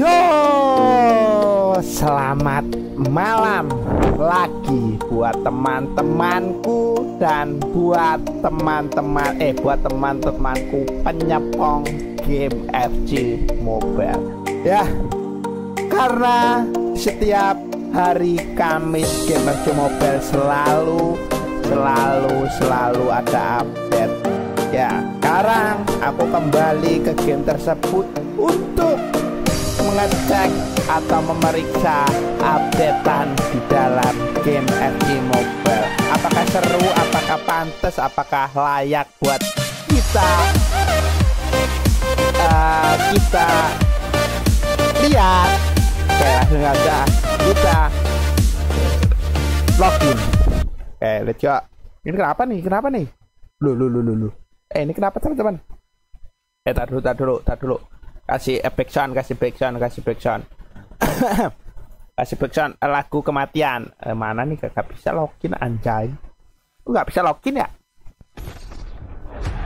Yo, selamat malam lagi buat teman-temanku dan buat teman-teman eh buat teman-temanku penyepong game FC Mobile. Ya, karena setiap hari Kamis game FC Mobile selalu selalu selalu ada update. Ya, sekarang aku kembali ke game tersebut untuk mengecek atau memeriksa updatean di dalam game FG Mobile. Apakah seru, apakah pantas, apakah layak buat kita uh, kita lihat. Oke, langsung aja kita login. Oke, let's go. Ini kenapa nih? Kenapa nih? Lu lu lu lu. Eh, ini kenapa teman-teman? Eh, tak dulu, tak dulu, tar dulu kasih efek sound kasih back sound kasih back sound kasih back sound eh, lagu kematian eh, mana nih gak, bisa login anjay lu gak bisa login ya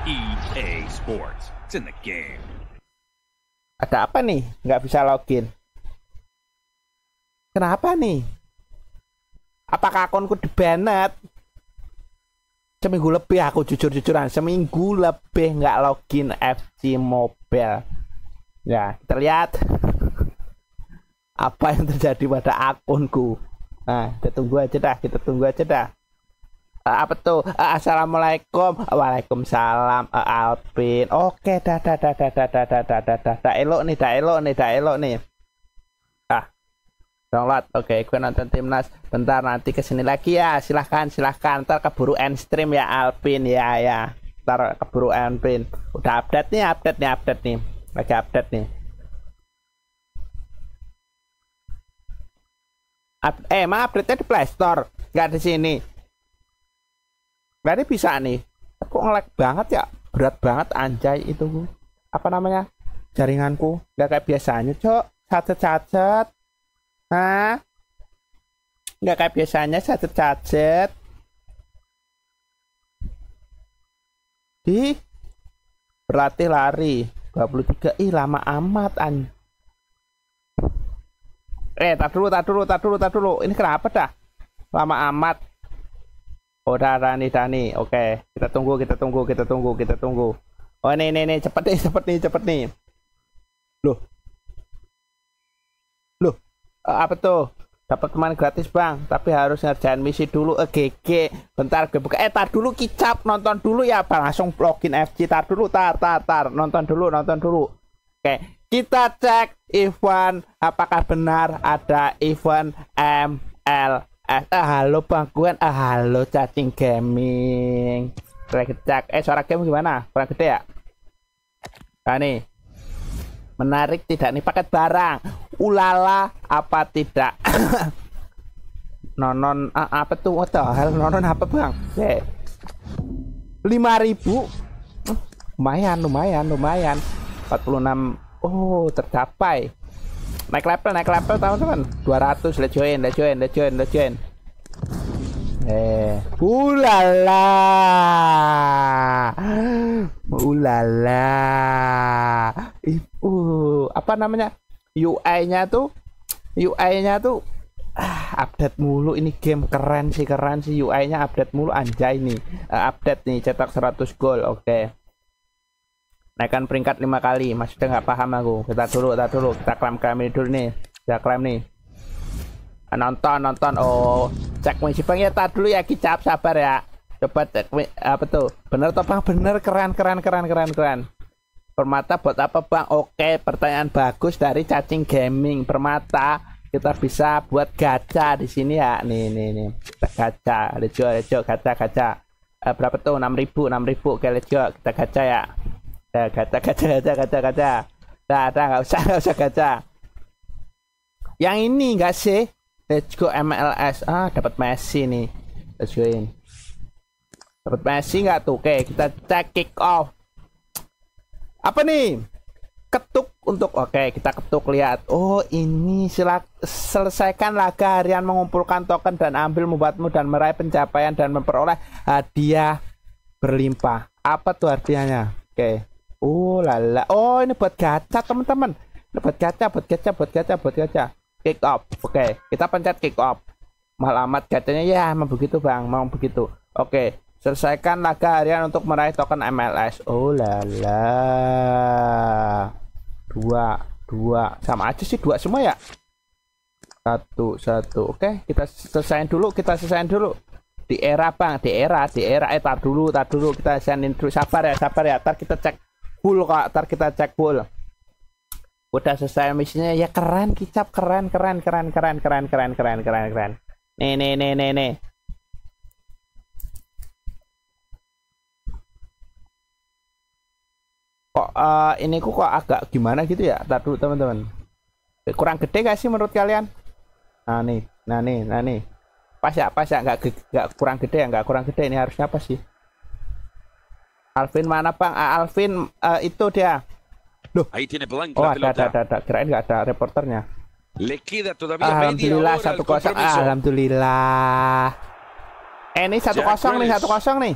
EA Sports it's in the game ada apa nih nggak bisa login kenapa nih apakah akunku di banned seminggu lebih aku jujur-jujuran seminggu lebih nggak login FC Mobile Ya, kita lihat apa yang terjadi pada akunku. Nah, kita tunggu aja dah, kita tunggu aja dah. Uh, apa tuh? Uh, Assalamualaikum, Waalaikumsalam, uh, eh, Alpin. Oke, dah, dah, dah, dah, dah, dah, dah, dah, dah, dah, dah, elok nih, dah elok nih, dah elok nih. Ah, download. Oke, okay, gue nonton timnas. Bentar nanti ke sini lagi ya. Silahkan, silahkan. Ntar keburu end stream ya, Alpin ya, ya. Ntar keburu Alpin. Udah update nih, update nih, update nih baca update nih Up, eh maaf, update-nya di Playstore nggak di sini berarti bisa nih Aku ngelag banget ya berat banget anjay itu apa namanya jaringanku nggak kayak biasanya cok cacet-cacet Hah? Nggak kayak biasanya cacet-cacet. Di berlatih lari. 23 ih lama amat an eh tak dulu tak dulu tak dulu tak dulu ini kenapa dah lama amat oh dah Rani Dani oke okay. kita tunggu kita tunggu kita tunggu kita tunggu oh ini ini ini cepet nih cepet nih cepet nih loh loh apa tuh dapat teman gratis bang tapi harus ngerjain misi dulu EGG eh, bentar gue buka eh tar dulu kicap nonton dulu ya bang langsung login FC tar dulu tar tar tar nonton dulu nonton dulu oke kita cek event apakah benar ada event MLS eh halo bang Gwen eh halo cacing gaming cek eh suara game gimana kurang gede ya nah nih menarik tidak nih paket barang ulala apa tidak nonon apa tuh what the hell nonon apa bang lima ribu lumayan lumayan lumayan 46 oh tercapai naik level naik level teman-teman 200 let's join let's join let's join let's join eh ulala ulala ibu uh, apa namanya UI-nya tuh UI-nya tuh ah, update mulu ini game keren sih keren sih UI-nya update mulu anjay nih uh, update nih cetak 100 gol oke okay. naikkan peringkat lima kali maksudnya nggak paham aku kita dulu kita dulu kita klaim klaim ini dulu nih kita klaim nih eh, nonton nonton oh cek Bang ya tak dulu ya kicap sabar ya coba cek apa tuh bener topang, bener keren keren keren keren keren Permata buat apa bang? Oke, pertanyaan bagus dari cacing gaming. Permata kita bisa buat gacha di sini ya. Nih nih nih. Kita gacha. lejo lejo Gacha, gacha. Eh, berapa tuh? 6000, 6000. Oke, lejo Kita gacha ya. eh, gacha, gacha, gacha, gacha, gacha. Nah, ada nah, usah, gak usah gacha. Yang ini enggak sih? Let's go MLS. Ah, dapat Messi nih. Let's join Dapat Messi nggak tuh? Oke, kita cek kick off apa nih ketuk untuk oke okay, kita ketuk lihat oh ini silak, selesaikan laga harian mengumpulkan token dan ambil membuatmu dan meraih pencapaian dan memperoleh hadiah berlimpah apa tuh artinya oke okay. oh lala oh ini buat gacha teman-teman ini buat gacha buat gacha buat gacha buat gacha kick off oke okay. kita pencet kick off malamat amat gacanya ya emang begitu bang mau begitu oke okay. Selesaikan laga harian untuk meraih token MLS. Oh lala. Dua, dua. Sama aja sih dua semua ya. Satu, satu. Oke, kita selesaiin dulu. Kita selesaiin dulu. Di era bang, di era, di era. Eh, tar dulu, tar dulu. Kita selesaiin dulu. Sabar ya, sabar ya. Tar kita cek full kok. Tar kita cek full. Udah selesai misinya. Ya keren, kicap. Keren, keren, keren, keren, keren, keren, keren, keren, keren. Nih, nih, nih, nih, nih. kok uh, ini kok agak gimana gitu ya tak teman-teman kurang gede gak sih menurut kalian nah nih nah nih nah nih pas ya pas ya nggak nggak kurang gede ya nggak kurang gede ini harusnya apa sih Alvin mana bang ah, Alvin uh, itu dia loh oh ada ada ada, ada. kirain nggak ada reporternya Alhamdulillah satu kosong Alhamdulillah eh ini satu kosong nih satu kosong nih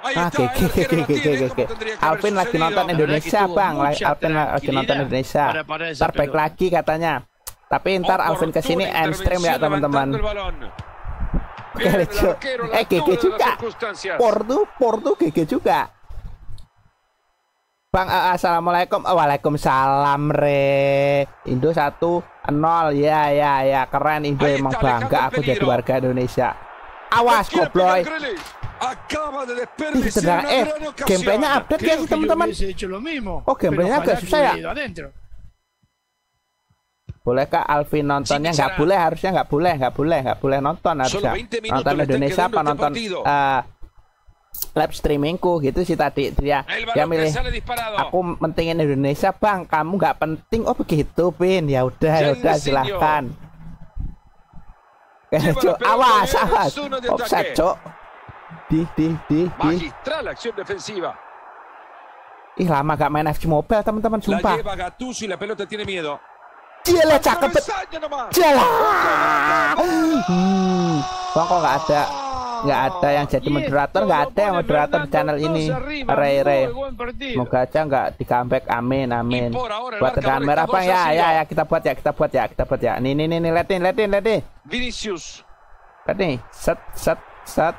Ah, oke, oke, oke, oke, Alvin lagi nonton nah, Indonesia, Bang. Alvin lagi nonton Indonesia. Ntar baik lagi katanya. Tapi ntar oh, Alvin kesini end stream ya, teman-teman. Eh, GG juga. Porto, Porto GG juga. Bang, uh, assalamualaikum. Oh, waalaikumsalam, re. Indo satu nol, ya, ya, ya. Keren Indo emang bangga aku jadi warga Indonesia. Awas, goblok. Y eh, F, que update plena upgrade que teman-teman Oke, oh, gameplaynya agak susah ya boleh kak Alvin nontonnya nggak boleh harusnya nggak boleh nggak boleh nggak boleh nonton harusnya nonton Indonesia apa nonton live streamingku gitu sih tadi dia dia milih aku pentingin Indonesia bang kamu nggak penting oh begitu Pin ya udah ya udah silahkan Cok, awas awas offset cok di di di magistral acción defensiva ih lama gak main FC Mobile teman-teman sumpah la lleva Gattuso y la pelota tiene miedo Jela cakep Jela Bang kok gak ada nggak ada yang jadi moderator nggak ada yang moderator di channel ini Ray Ray semoga aja nggak di comeback amin amin buat tekan merah bang ya ya ya kita buat ya kita buat ya kita buat ya nih nih nih, nih letin letin letin Vinicius letin set set set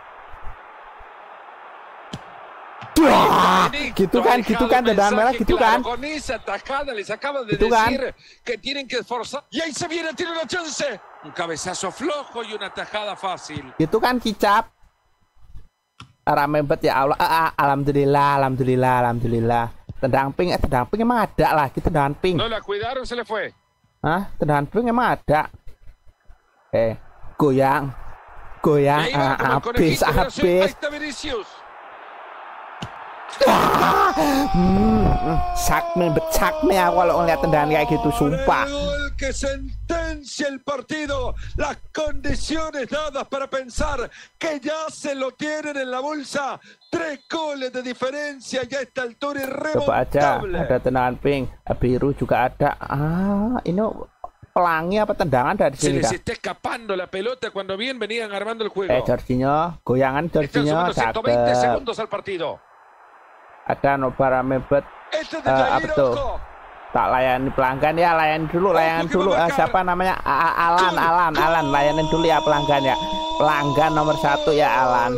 Wah, gitu kan, gitu kan tendang merah, gitu kan. gitu kan. Gitu kan. Que tienen que forzar. Y ahí se viene, tiene una chance. Un cabezazo flojo y una tajada fácil. Gitu kan kicap. Ah, rame bet ya Allah. Ah, ah, alhamdulillah, alhamdulillah, alhamdulillah. Tendang ping, eh tendang ping emang ada lah, gitu tendang ping. No la cuidaron, se le fue. Hah, tendang ping emang ada. Eh, goyang. Goyang, ah, habis, habis hmm, sakme bersakme aku kalau ngeliat tendangan kayak gitu sumpah que sentencia el partido, las condiciones dadas para pensar que ya se lo tienen en la bolsa, tres goles de diferencia ya a esta altura irremontable. Coba aja, ada tendangan pink, eh, biru juga ada. Ah, ini pelangi apa tendangan dari sini. Se les está escapando la pelota cuando bien venían armando el juego. Eh, Jorginho, goyangan Jorginho, Están 120 segundos al partido agar Nobara mebet uh, apa tuh tak layani pelanggan ya layan dulu oh, layanan gitu dulu uh, siapa namanya A Alan Alan Alan oh. layanin dulu ya pelanggan ya pelanggan nomor satu ya Alan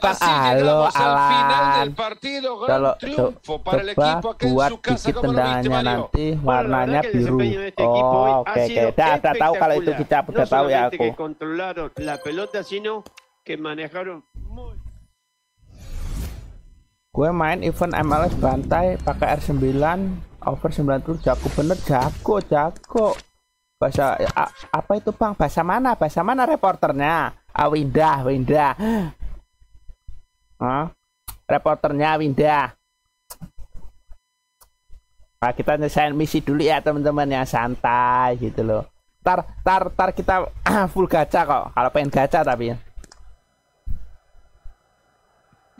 Pak, halo Alan kalau coba buat dikit tendangannya nanti warnanya biru oh oke oke dah tahu kalau itu kita udah tahu ya aku ya gue main event MLS bantai pakai R9 over 90 jago bener jago jago bahasa a, apa itu bang bahasa mana bahasa mana reporternya ah, Winda Winda huh? reporternya Winda Nah, kita nyesain misi dulu ya teman-teman yang santai gitu loh. Tar tar tar kita full gacha kok kalau pengen gacha tapi ya.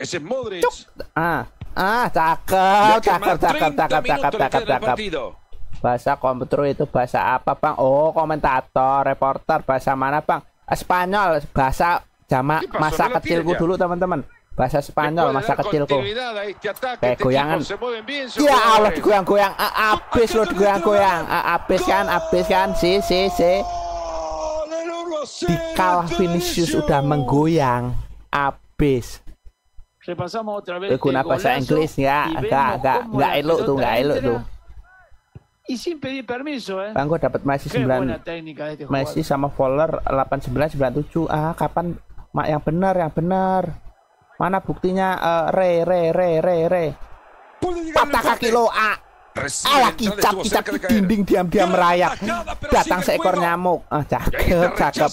Ese Modric. Ah, ah, cakep, cakep, cakep, cakep, cakep, cakep, cakep. Bahasa komputer itu bahasa apa, Bang? Oh, komentator, reporter, bahasa mana, Bang? Spanyol, bahasa jamak masa kecilku ya. dulu, teman-teman. Bahasa Spanyol masa kecilku. Kayak goyangan. Ya Allah, goyang goyang Abis ah, lo goyang goyang ah, Abis kan, abis kan. Si, si, si. kalah Vinicius udah menggoyang. Abis repasamos otra vez. Es una pasada en inglés, ya, acá, acá. Ya, elok tuh, ya, elok tuh. Y sin pedir permiso, eh. Bang, gue dapat Messi 9. Este masih sama Fowler 89 97. Ah, kapan mak yang benar, yang benar. Mana buktinya uh, ah, re re re re re. Patah kaki lo A. Ala kicap kicap di dinding diam-diam merayap. Datang seekor nyamuk. Ah, cakep, cakep.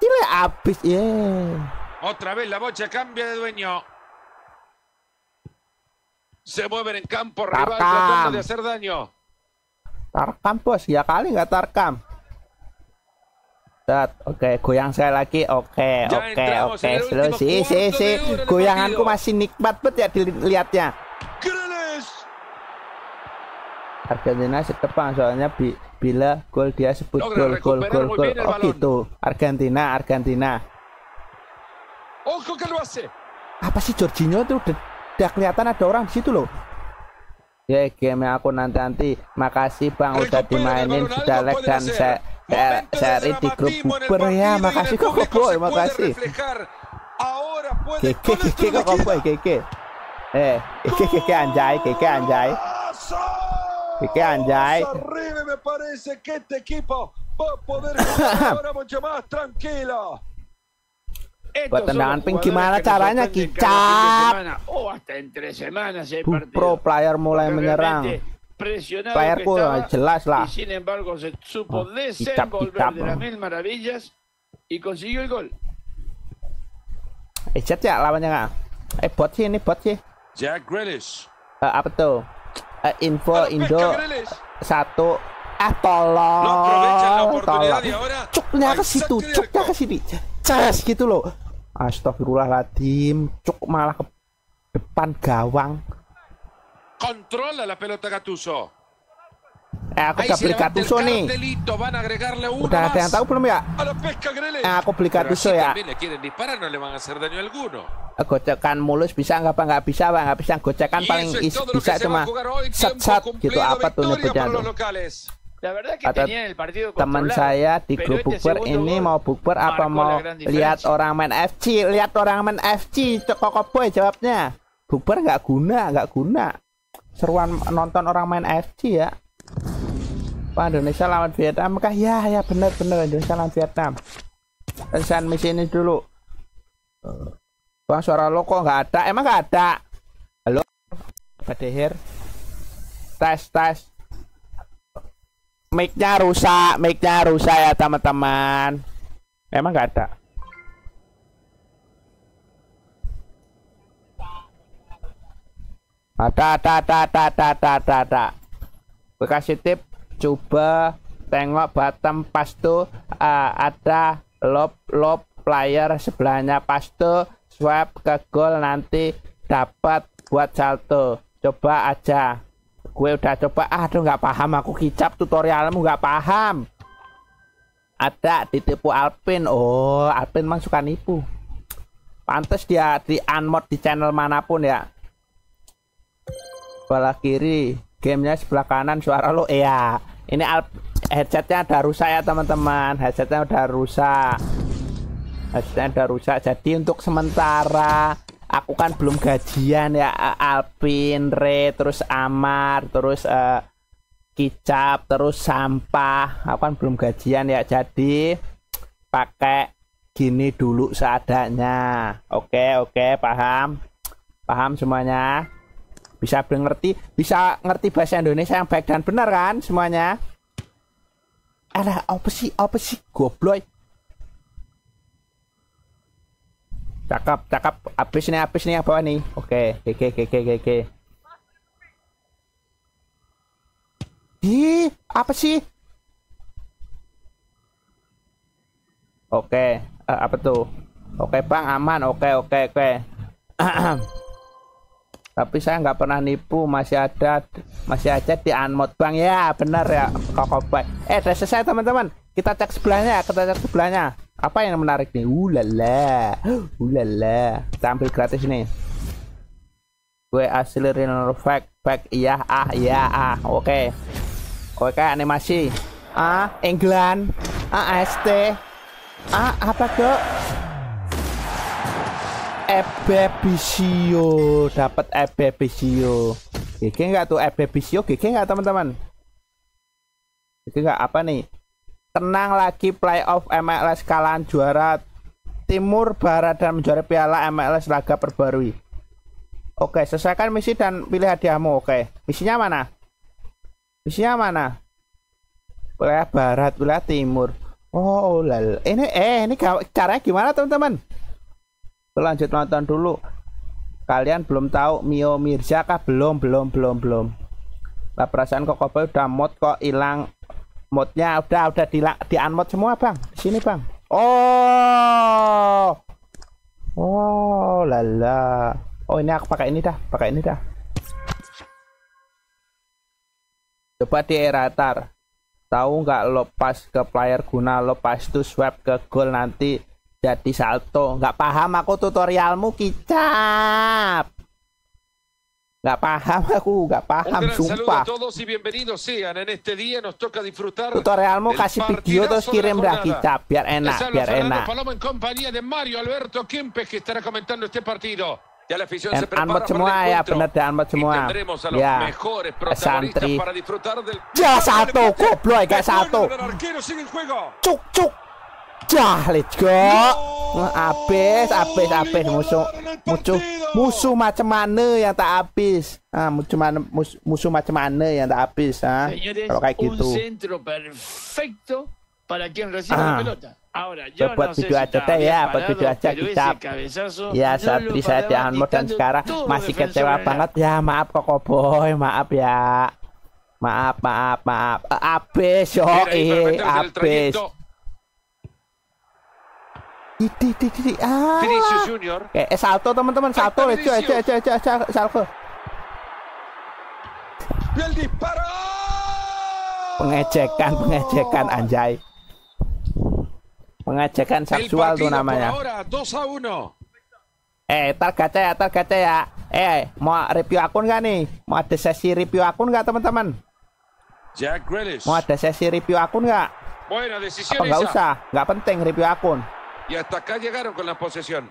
Tidak habis, ya. Yeah. Otra vez la bocha cambia de dueño. Se mueven en campo rival Tarkam. tratando de hacer daño. Tarkam pues ya kali nggak Tarkam. Oke, goyang saya lagi. Oke, oke, oke. Slow sih, sih, sih. Goyanganku masih nikmat bet ya dilihatnya. Argentina sedepan soalnya bi bila gol dia ya sebut gol gol gol gol. Oh gitu. Argentina, Argentina. Eh. Apa sih Jorginho itu? udah, udah kelihatan ada orang di situ loh. Ya game aku nanti-nanti. Makasih Bang udah dimainin sudah leg dan saya sehari di grup Uber ya. Makasih kok boy, makasih. Keke keke kok boy keke. Eh, keke keke anjay, keke anjay. Keke anjay. Arrive me parece este equipo poder mucho más tranquilo. Buat tendangan pink gimana caranya kicap? Oh, hasta entre semanas partido. Pro player mulai menyerang. Player pun jelas lah. Sin embargo, se supo oh, kicap, kicap, de mil maravillas y gol. Eh, chat ya lawannya nggak? Eh, bot sih ini bot sih. Jack Grealish. Uh, ah, apa tuh? Uh, eh, info Indo satu eh tolong, no, tolong. Cuknya ke situ, cuknya ke sini, ces gitu loh. Astagfirullahaladzim, cuk malah ke depan gawang. Kontrol la pelota Gattuso. Eh, aku gak beli Gattuso nih. Udah ada yang tahu belum ya? Eh, aku beli Gattuso ya. Eh, gocekan mulus bisa nggak apa nggak bisa apa nggak bisa gocekan paling bisa cuma set set gitu apa tuh nyebutnya tuh atau teman saya di grup bukber ini mau bukber apa mau lihat orang main FC lihat orang main FC cokok boy jawabnya bukber nggak guna nggak guna seruan nonton orang main FC ya Wah Indonesia lawan Vietnam kah ya ya bener bener Indonesia lawan Vietnam Pesan misi ini dulu Bang suara lo kok nggak ada emang nggak ada Halo Pak Deher Tes tes mic-nya rusak, mic-nya rusak ya teman-teman. Emang nggak ada. Ada, ada, ada, ada, ada, ada, ada, ada. Bekasi tip, coba tengok bottom pas tuh eh, ada lob lob player sebelahnya pas tuh swipe ke gol nanti dapat buat salto. Coba aja. Gue udah coba, aduh nggak paham aku kicap tutorialmu nggak paham. Ada ditipu Alpin. Oh, Alpin mang suka nipu. Pantes dia di unmod di channel manapun ya. Sebelah kiri, gamenya sebelah kanan suara lo. ya. ini Alp headsetnya ada rusak ya teman-teman. Headsetnya udah rusak. Headsetnya udah rusak. Jadi untuk sementara aku kan belum gajian ya Alpin, Re, terus Amar, terus uh, Kicap, terus sampah. Aku kan belum gajian ya. Jadi pakai gini dulu seadanya. Oke, oke, paham. Paham semuanya. Bisa ngerti, bisa ngerti bahasa Indonesia yang baik dan benar kan semuanya? Ada apa sih? Apa sih goblok? Cakep, cakep. Habis nih, habis nih apa nih. Oke, okay. oke oke oke Ih, apa sih? Oke, okay. uh, eh, apa tuh? Oke, okay, Bang, aman. Oke, okay, oke, okay, oke. Okay. Tapi saya nggak pernah nipu, masih ada masih aja di unmod, Bang. Ya, benar ya, Kokobay. Eh, sudah selesai, teman-teman. Kita cek sebelahnya, kita cek sebelahnya. Apa yang menarik nih? Ulala. Ulala. uh, tampil gratis nih. Gue aslirin fact fact iya ah iya ah. Oke. Okay. Oke okay, animasi. Ah, England. Ah, AST. Ah, apa kok? Ebebisio dapat Ebebisio. oke enggak tuh Ebebisio oke enggak teman-teman? oke enggak apa nih? tenang lagi playoff MLS kalahan juara Timur Barat dan menjuara piala MLS Laga Perbarui. Oke, selesaikan misi dan pilih hadiahmu. Oke, misinya mana? Misinya mana? Wilayah Barat, wilayah Timur. Oh, lal. Ini eh ini caranya gimana teman-teman? Lanjut nonton dulu. Kalian belum tahu Mio Mirza kah? Belum, belum, belum, belum. Lah perasaan kok udah mod kok hilang modnya udah udah di di unmod semua bang sini bang oh oh lala oh ini aku pakai ini dah pakai ini dah coba di eratar tahu nggak lepas ke player guna lepas itu swap ke goal nanti jadi salto nggak paham aku tutorialmu kicap Saludos a todos y bienvenidos sean. En este día nos toca disfrutar. Tutorialmo casi piquiotos quieren braquita. Pierena, pierena. Paloma en compañía de Mario Alberto Kempes que estará comentando este partido. Ya la afición se prepara para el encuentro. Y tendremos a los mejores protagonistas para disfrutar del... Ya saltó, coplo, que saltó. El arquero sigue en juego. Chuk, chuk. Cah, let's go. Wah, abis, abis, abis musuh. Musuh musuh macam mana yang tak habis? Ah, musuh mana musuh, macam mana yang tak habis, ah? Kalau kayak gitu. perfecto para quien recibe ah. Ahora, yo buat video aja teh ya, buat video aja kita. Ya, Satri saya di Anmor dan sekarang masih kecewa banget ya. Maaf kok Boy, maaf ya. Maaf, maaf, maaf. Abis, yo, eh, abis. Idi, idi, idi. Ah. Vinicius Junior. Eh, eh salto teman-teman, salto, eco, eco, eco, eco, eco, salto. El disparo. Pengecekan pengecekan anjay. Pengecekan seksual tuh namanya. Ahora, Eh, tar gaca ya, tar gaca ya. Eh, eh, mau review akun gak nih? Mau ada sesi review akun gak teman-teman? Jack Grealish. Mau ada sesi review akun gak? Bueno, Apa gak usah? Gak penting review akun. Y hasta acá llegaron con la posesión.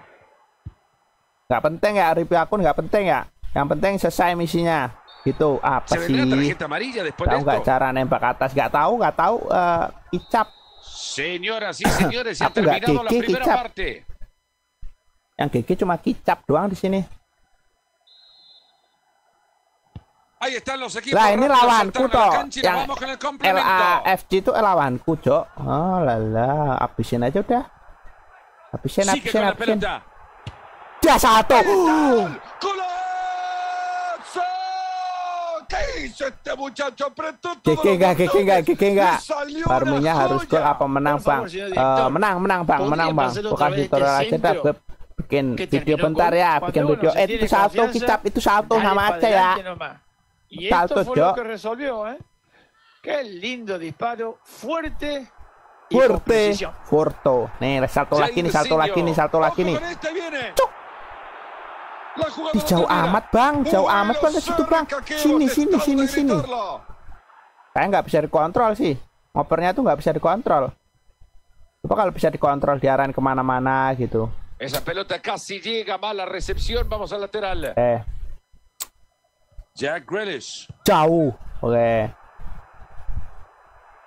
Gak penting ya, review akun gak penting ya. Yang penting selesai misinya. Gitu, apa Se sih? Tahu nggak cara nembak atas? Gak tahu, gak tahu. Uh, eh, kicap. Señoras y señores, se ha ya terminado la primera kicap. parte. Yang gigi cuma kicap doang di sini. Ahí están los equipos. Lah ini lawanku toh. Yang LAFC itu lawanku, Cok. Oh, lala, abisin aja udah. Habisin, habisin, habisin. Dia satu. Uh. Kiki enggak, kiki enggak, kiki enggak. Parminya harus gol apa menang, Bang? Eh, menang, menang, Bang, menang, Bang. Bukan tutorial eh, aja dah, ya, gue bikin video bentar ya, bikin video. Eh, itu satu, kicap itu satu sama aja ya. Salto, Jok. ¿eh? Qué lindo disparo, fuerte. Fuerte. Porto. Nih, salto ya lagi nih, salto lagi nih, salto lagi nih. Cuk. jauh amat, Bang. Jauh amat, Bang, ke situ, Bang. Sini, sini, sini, sini. Kayak eh, nggak bisa dikontrol sih. Ngopernya tuh nggak bisa dikontrol. Coba kalau bisa dikontrol diarahin kemana-mana gitu. Esa pelota casi llega, mala recepción, vamos al lateral. Eh. Jack Grealish. Jauh. Oke. Okay.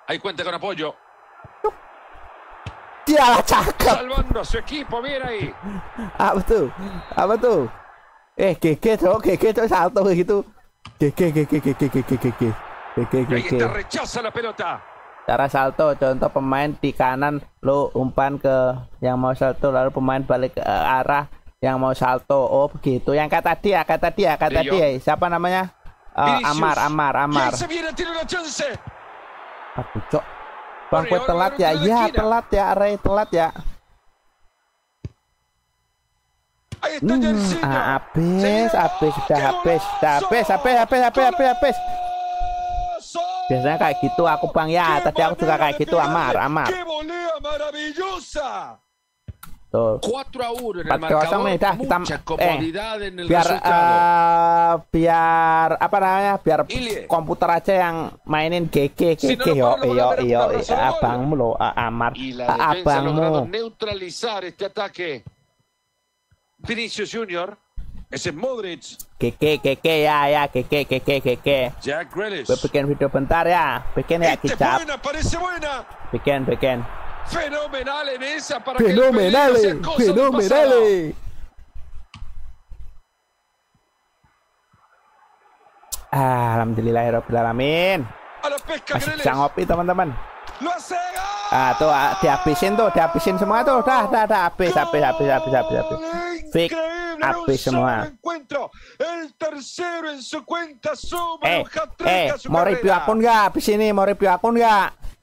Ahí cuenta con apoyo. Dia lah cakep. Apa tuh? Apa tuh? Eh, keke tuh, keke tuh salto gitu. Keke, keke, keke, keke, keke. Keke, keke. Cara salto, contoh pemain di kanan lo umpan ke yang mau salto lalu pemain balik ke arah yang mau salto. Oh, begitu. Yang kata dia, kata dia, kata dia. Siapa namanya? Uh, Amar, Amar, Amar. Apa cok. Bang kue telat ya, ya telat ya, Ray telat ya. Hmm, ah, habis, habis, sudah habis, sudah habis, habis, habis, habis, habis, habis. Biasanya kayak gitu aku bang ya, tadi aku juga kayak gitu Amar, Amar. Todo. 4 a 1 en el ya marcador. Necesitas, mucha eh, comodidad eh, en el biar, resultado. Uh, biar apa namanya? Biar Ili. komputer aja yang mainin GG GG si no yo yo yo abangmu lo Amar abangmu. neutralizar este ataque. Vinicius Junior. Ese es Modric. Keke, keke, ya, ya, keke, keke, keke. Jack Grealish. Gue bikin video bentar ya. Bikin ya, kicap. Este buena, parece buena. Bikin, bikin. Fenomenal ah, ya ah, ah, en esa para fenomenal, que el cosa fenomenal. Del Alhamdulillahirrahmanirrahim Masih ngopi teman-teman Ah tuh ah, dihabisin tuh dihabisin semua tuh dah dah dah habis habis habis habis habis habis Fik habis semua Eh eh mau review akun nggak habis ini mau review akun nggak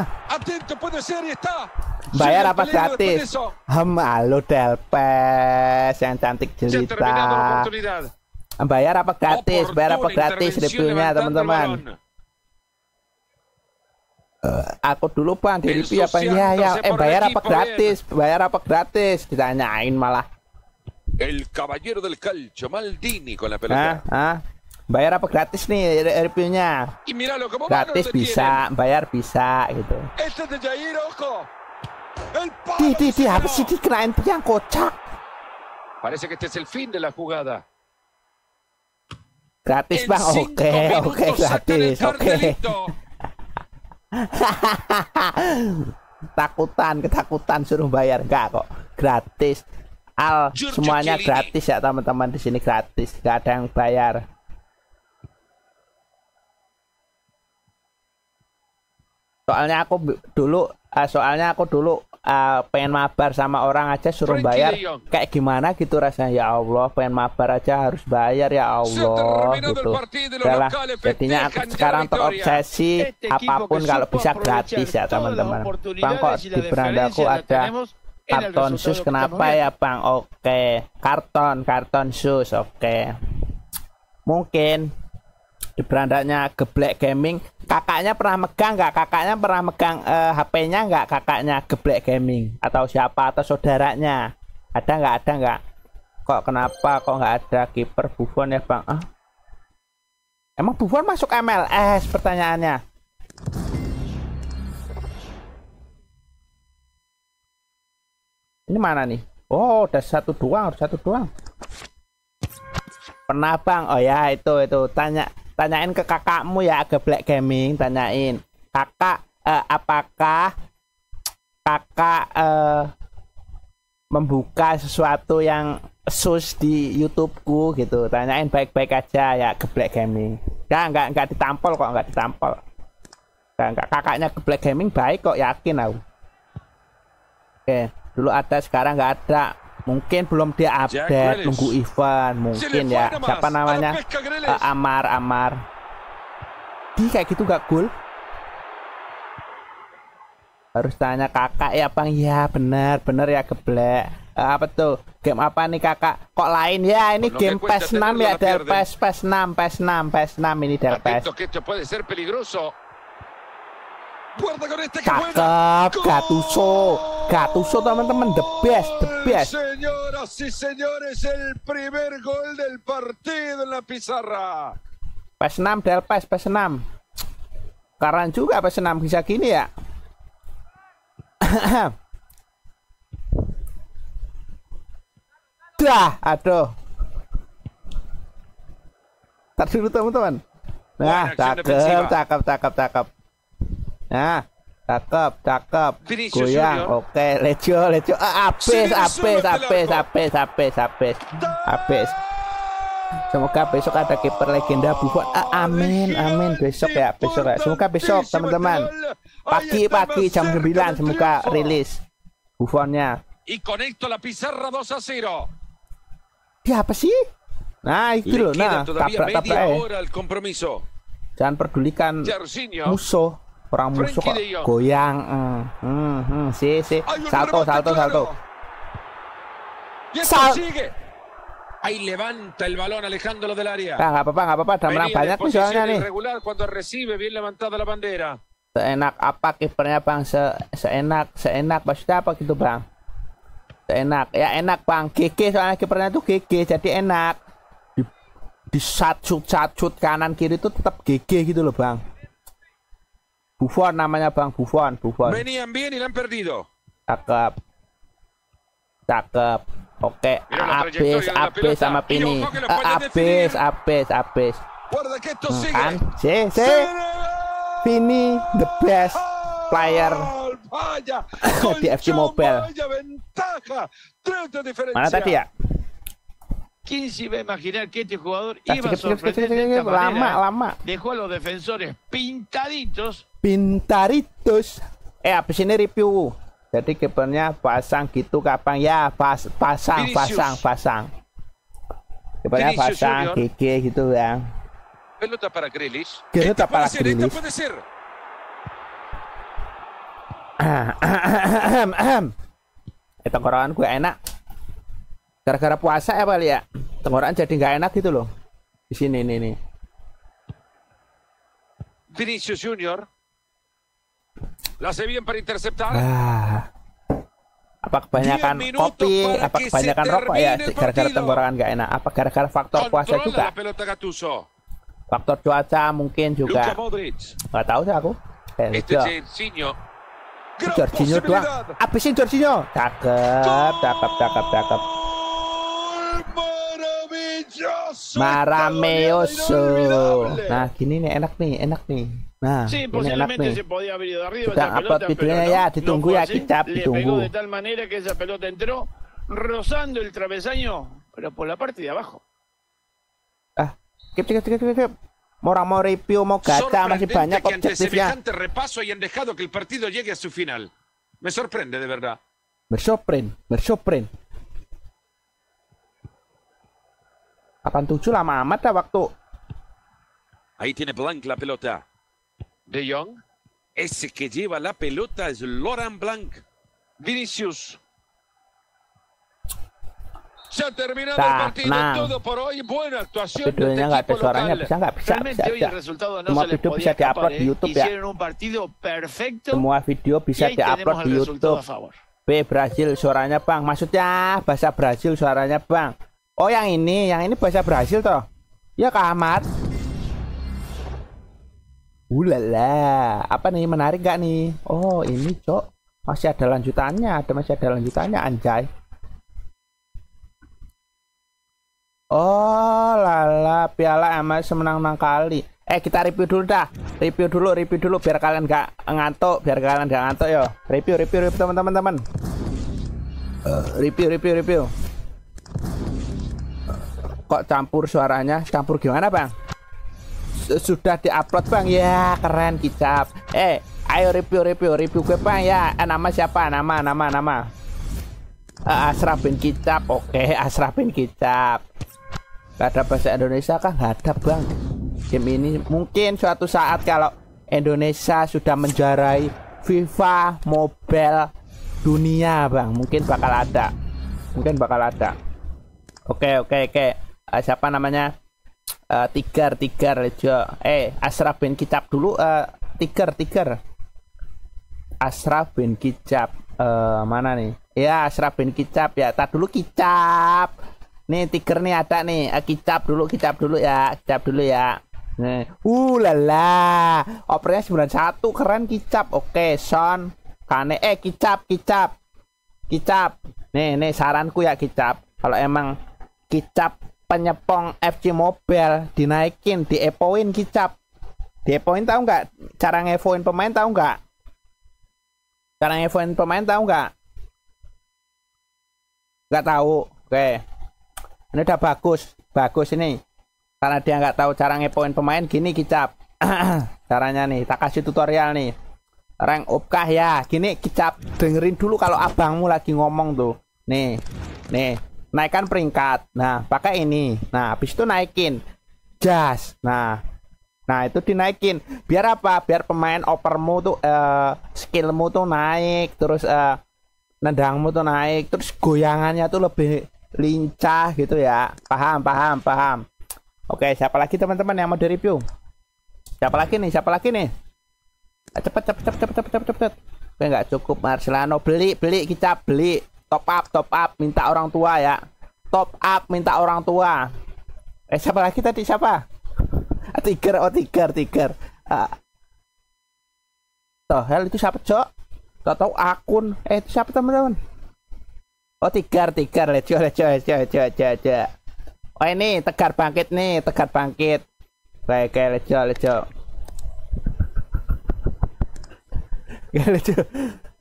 Atento puede ser y está. Bayar apa gratis? malu Delpes yang cantik jelita. Bayar apa gratis? Bayar apa gratis reviewnya teman-teman? Uh, aku dulu pan di review apa ya ya eh bayar apa gratis bayar apa gratis ditanyain malah El caballero del calcio Maldini con la pelota. Ah, ah bayar apa gratis nih reviewnya gratis bisa bayar bisa gitu di di di apa sih dikenain tiang kocak parece que este es el fin de la jugada gratis bang oke oke gratis oke takutan ketakutan suruh bayar enggak kok gratis al semuanya gratis ya teman-teman di sini gratis enggak ada yang bayar Eh, soalnya aku dulu uh, eh, soalnya aku dulu uh, pengen mabar sama orang aja suruh bayar kayak gimana gitu rasanya ya Allah pengen mabar aja harus bayar ya Allah gitu Yalah, jadinya aku kan sekarang terobsesi eh, apapun kalau bisa gratis ya teman-teman bang kok di berandaku ada karton sus kenapa ya bang oke karton karton sus oke mungkin di berandanya geblek gaming kakaknya pernah megang nggak kakaknya pernah megang uh, eh, HP-nya nggak kakaknya geblek gaming atau siapa atau saudaranya ada nggak ada nggak kok kenapa kok nggak ada kiper Buffon ya bang ah emang Buffon masuk MLS pertanyaannya ini mana nih oh ada satu doang satu doang pernah bang oh ya itu itu tanya tanyain ke kakakmu ya ke black gaming tanyain kakak eh, apakah kakak eh, membuka sesuatu yang sus di YouTubeku gitu tanyain baik-baik aja ya ke black gaming ya nggak nggak ditampol kok nggak ditampol nggak, nggak kakaknya black gaming baik kok yakin aku oke dulu ada sekarang nggak ada mungkin belum dia update nunggu event mungkin ya siapa namanya uh, Amar Amar di kayak gitu gak cool harus tanya kakak ya bang iya, ya bener bener ya keblek uh, eh, apa tuh game apa nih kakak kok lain ya ini Lo game PES 6 ya Del PES ps 6 PES 6 PES 6 ini Del PES Cakep, Gatuso. Gatuso teman-teman the best, the best. Señoras y señores, el primer gol del partido en la pizarra. Pas 6 Del Pes, pas 6. Karan juga pas 6 bisa gini ya. Dah, aduh. Tadi dulu teman-teman. Nah, cakep, cakep, cakep, cakep. Nah, cakep, cakep. Goyang. Oke, lejo, lejo. Ah, apes, apes, apes, apes, apes, apes. Apes. Semoga besok ada kiper legenda Buffon. Ah, amin, amin. Besok ya, besok ya. Semoga besok teman-teman. Pagi-pagi jam 9 semoga rilis Buffonnya. Y conecto la pizarra dos a Ya apa sih? Nah, itu loh. Nah, tabrak-tabrak. Eh. Jangan pedulikan musuh orang musuh kok goyang uh, uh, si si salto salto salto Ahí levanta el balón alejándolo del área. Nah, apa-apa, apa-apa. Ada banyak nih soalnya nih. Regular cuando recibe bien levantada la bandera. Seenak apa kipernya Bang? Se seenak, seenak maksudnya apa gitu, Bang? Seenak. Ya enak, Bang. GG soalnya kipernya tuh GG jadi enak. Di, di sacut-sacut kanan kiri tuh tetap GG gitu loh, Bang. Buffon namanya Bang Buffon, Buffon. Venían bien y la han perdido. Cakep. Cakep. Oke, abis, abis sama Pini. Abis, abis, abis. kan? Si, si. Pini the best player di FC Mobile. Mana tadi ya? ¿Quién se iba a imaginar que este jugador iba a sorprender de esta manera? Lama, lama. Dejó a los defensores pintaditos Pintaritus eh habis ini review jadi kipernya pasang gitu kapan ya pas pasang Vinicius. pasang pasang kipernya pasang gigi gitu ya pelota para grilis pelota para grilis puede tenggorokan gue enak gara-gara puasa ya kali ya tenggorokan jadi nggak enak gitu loh di sini ini. nih Vinicius Junior La hace bien para interceptar. Ah. Apa kebanyakan kopi, apa kebanyakan rokok ya gara-gara tenggorokan nggak enak, apa gara-gara faktor puasa juga? Faktor cuaca mungkin juga. Gak tahu sih aku. Gitu. Jorginho. Jorginho doang. Abisin Jorginho. Cakep, cakep, cakep, cakep. Marameoso. Nah, gini nih enak nih, enak nih. Ah, sí, posiblemente se podía haber ido arriba esa pelota, pero no, le pegó de tal manera que esa pelota entró rozando el travesaño, pero por la parte de abajo. Ah, Mora Mora y Pio Moca, España. que ante semejante repaso y han dejado que el partido llegue a su final. Me sorprende, de verdad. Me sorprende, me sorprende. Apantuchula mamata, Ahí tiene Blanc la pelota. De Jong. Ese que lleva la pelota es Laurent Blanc. Vinicius. Se ha terminado nah, el partido nah. todo por hoy. Buena actuación Itu de este equipo local. Pisa, bisa, Realmente pisa, hoy el resultado no Semua se les video podía bisa escapar, eh. Hicieron un partido perfecto. Semua video bisa diupload di YouTube. A favor. B Brasil suaranya Bang. Maksudnya bahasa Brasil suaranya Bang. Oh yang ini, yang ini bahasa Brasil toh. Ya kamar Ulala, apa nih menarik gak nih? Oh ini cok masih ada lanjutannya, ada masih ada lanjutannya anjay. Oh lala piala emas semenang enam kali. Eh kita review dulu dah, review dulu, review dulu biar kalian gak ngantuk, biar kalian gak ngantuk yo. Review, review, review teman-teman teman. review, review, review. Kok campur suaranya? Campur gimana bang? sudah diupload bang ya keren kicap eh ayo review review review gue bang ya eh, nama siapa nama nama nama uh, eh, Asraf bin Kicap oke okay, Kitab bin Kicap ada bahasa Indonesia kan gak ada bang game ini mungkin suatu saat kalau Indonesia sudah menjarai FIFA Mobile dunia bang mungkin bakal ada mungkin bakal ada oke okay, oke okay, oke uh, siapa namanya uh, Tiger, tiger aja eh, eh Asraf bin Kicap dulu uh, eh, Tiger, tiger Asraf bin Kicap uh, mana nih ya Asraf bin Kicap ya tak dulu Kicap nih tiger nih ada nih uh, Kicap dulu Kicap dulu ya Kicap dulu ya Nih. Uh lala. Opernya satu keren kicap. Oke, Son. Kane eh kicap, kicap. Kicap. Nih, nih saranku ya kicap. Kalau emang kicap penyepong FC Mobile dinaikin, di EPOIN kicap. Di EPOIN tahu nggak cara ngevoin pemain tahu nggak? Cara ngevoin pemain tahu nggak? Nggak tahu. Oke. Ini udah bagus, bagus ini. Karena dia nggak tahu cara ngepoin pemain gini kicap. Caranya nih, tak kasih tutorial nih. Rank upkah ya? Gini kicap, dengerin dulu kalau abangmu lagi ngomong tuh. Nih. Nih, naikkan peringkat. Nah, pakai ini. Nah, habis itu naikin jas. Nah, nah itu dinaikin. Biar apa? Biar pemain opermu tuh uh, skillmu tuh naik, terus uh, nendangmu tuh naik, terus goyangannya tuh lebih lincah gitu ya. Paham, paham, paham. Oke, siapa lagi teman-teman yang mau di-review? Siapa lagi nih? Siapa lagi nih? Cepet, cepet, cepet, cepet, cepet, cepet, cepet. nggak cukup Marcelano beli, beli kita beli top up top up minta orang tua ya top up minta orang tua eh siapa lagi tadi siapa ah, tiger oh tiger tiger uh, ah. tohel itu siapa cok gak tahu akun eh itu siapa teman-teman oh tiger tiger lejo lejo lejo lejo lejo lejo oh ini tegar bangkit nih tegar bangkit baik kayak lejo lejo lejo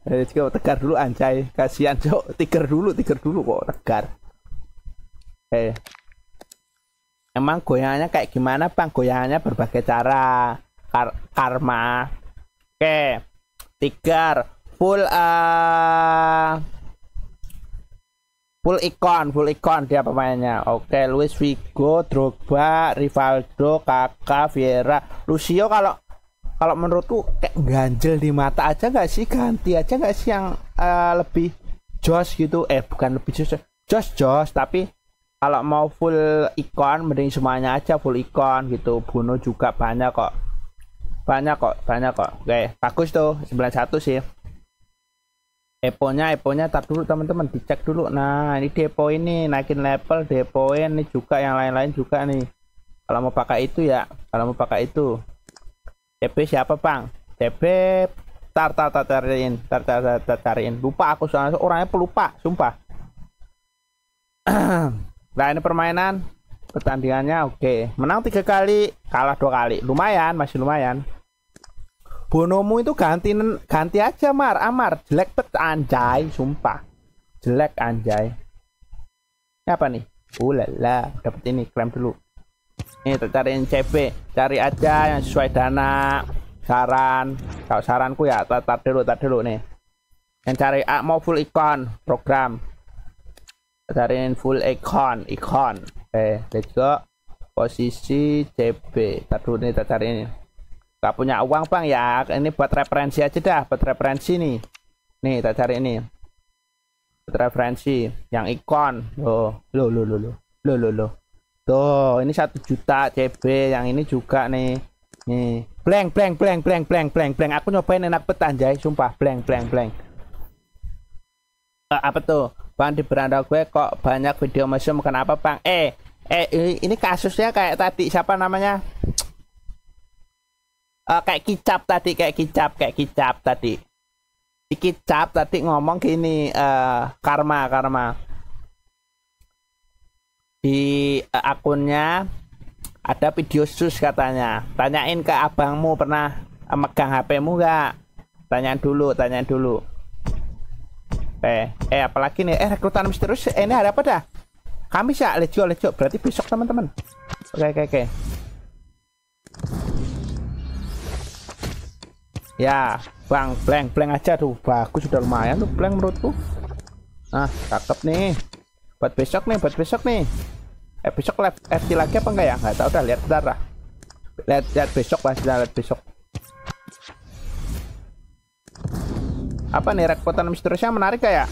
dari eh, tiga tegar dulu anjay. Kasihan, Cok. Tiger dulu, tiger dulu kok tegar. Eh. Emang goyangannya kayak gimana, Bang? Goyangannya berbagai cara. Kar karma. Oke. Tiger full uh, full ikon, full ikon dia pemainnya. Oke, Luis Vigo, Drogba, Rivaldo, Kakak, Vieira, Lucio kalau kalau menurutku kayak ganjel di mata aja nggak sih ganti aja nggak sih yang uh, lebih jos gitu eh bukan lebih jos jos jos tapi kalau mau full ikon mending semuanya aja full ikon gitu bunuh juga banyak kok banyak kok banyak kok oke bagus tuh 91 sih Eponya, eponya tar dulu teman-teman dicek dulu. Nah ini depo ini naikin level depo ini juga yang lain-lain juga nih. Kalau mau pakai itu ya, kalau mau pakai itu TB siapa bang TB tar tar tar tarin tar tar tar, tar tarin lupa aku soalnya orangnya pelupa sumpah nah ini permainan pertandingannya oke okay. menang tiga kali kalah dua kali lumayan masih lumayan bonomu itu ganti ganti aja mar amar jelek pet anjay sumpah jelek anjay ini apa nih ulala oh, dapat ini klaim dulu Nih, cariin CP, cari aja yang sesuai dana. Saran, kalau saranku ya, tetap dulu, tetap dulu nih. Yang cari A mau full ikon program. Cariin full ikon, ikon. eh, okay, let's go. Posisi CP, tar dulu nih, tak cari ini. Gak punya uang bang ya, ini buat referensi aja dah, buat referensi nih. Nih, kita cari ini. Buat referensi, yang ikon. lo, lo, lo, lo, lo, lo loh. Tuh, ini satu juta CB, yang ini juga nih. Nih, blank blank blank blank blank blank blank. Aku nyobain enak bet anjay, sumpah blank blank blank. Uh, apa tuh? Bang di beranda gue kok banyak video mesum kenapa, Bang? Eh, eh ini, ini kasusnya kayak tadi siapa namanya? Uh, kayak kicap tadi, kayak kicap, kayak kicap tadi. kicap tadi ngomong gini, uh, karma, karma di uh, akunnya ada video sus katanya tanyain ke abangmu pernah uh, megang HPmu gak tanyain dulu tanyain dulu eh eh apalagi nih eh rekrutan misterius eh, ini ada apa dah kami ya lejo lejo berarti besok teman-teman oke okay, oke okay, oke okay. ya bang blank blank aja tuh bagus sudah lumayan tuh blank menurutku nah cakep nih buat besok nih buat besok nih eh besok live FT eh, lagi apa enggak ya enggak tahu udah lihat bentar lah lihat lihat besok lah sudah lihat besok apa nih rekrutan misteriusnya menarik kayak ya?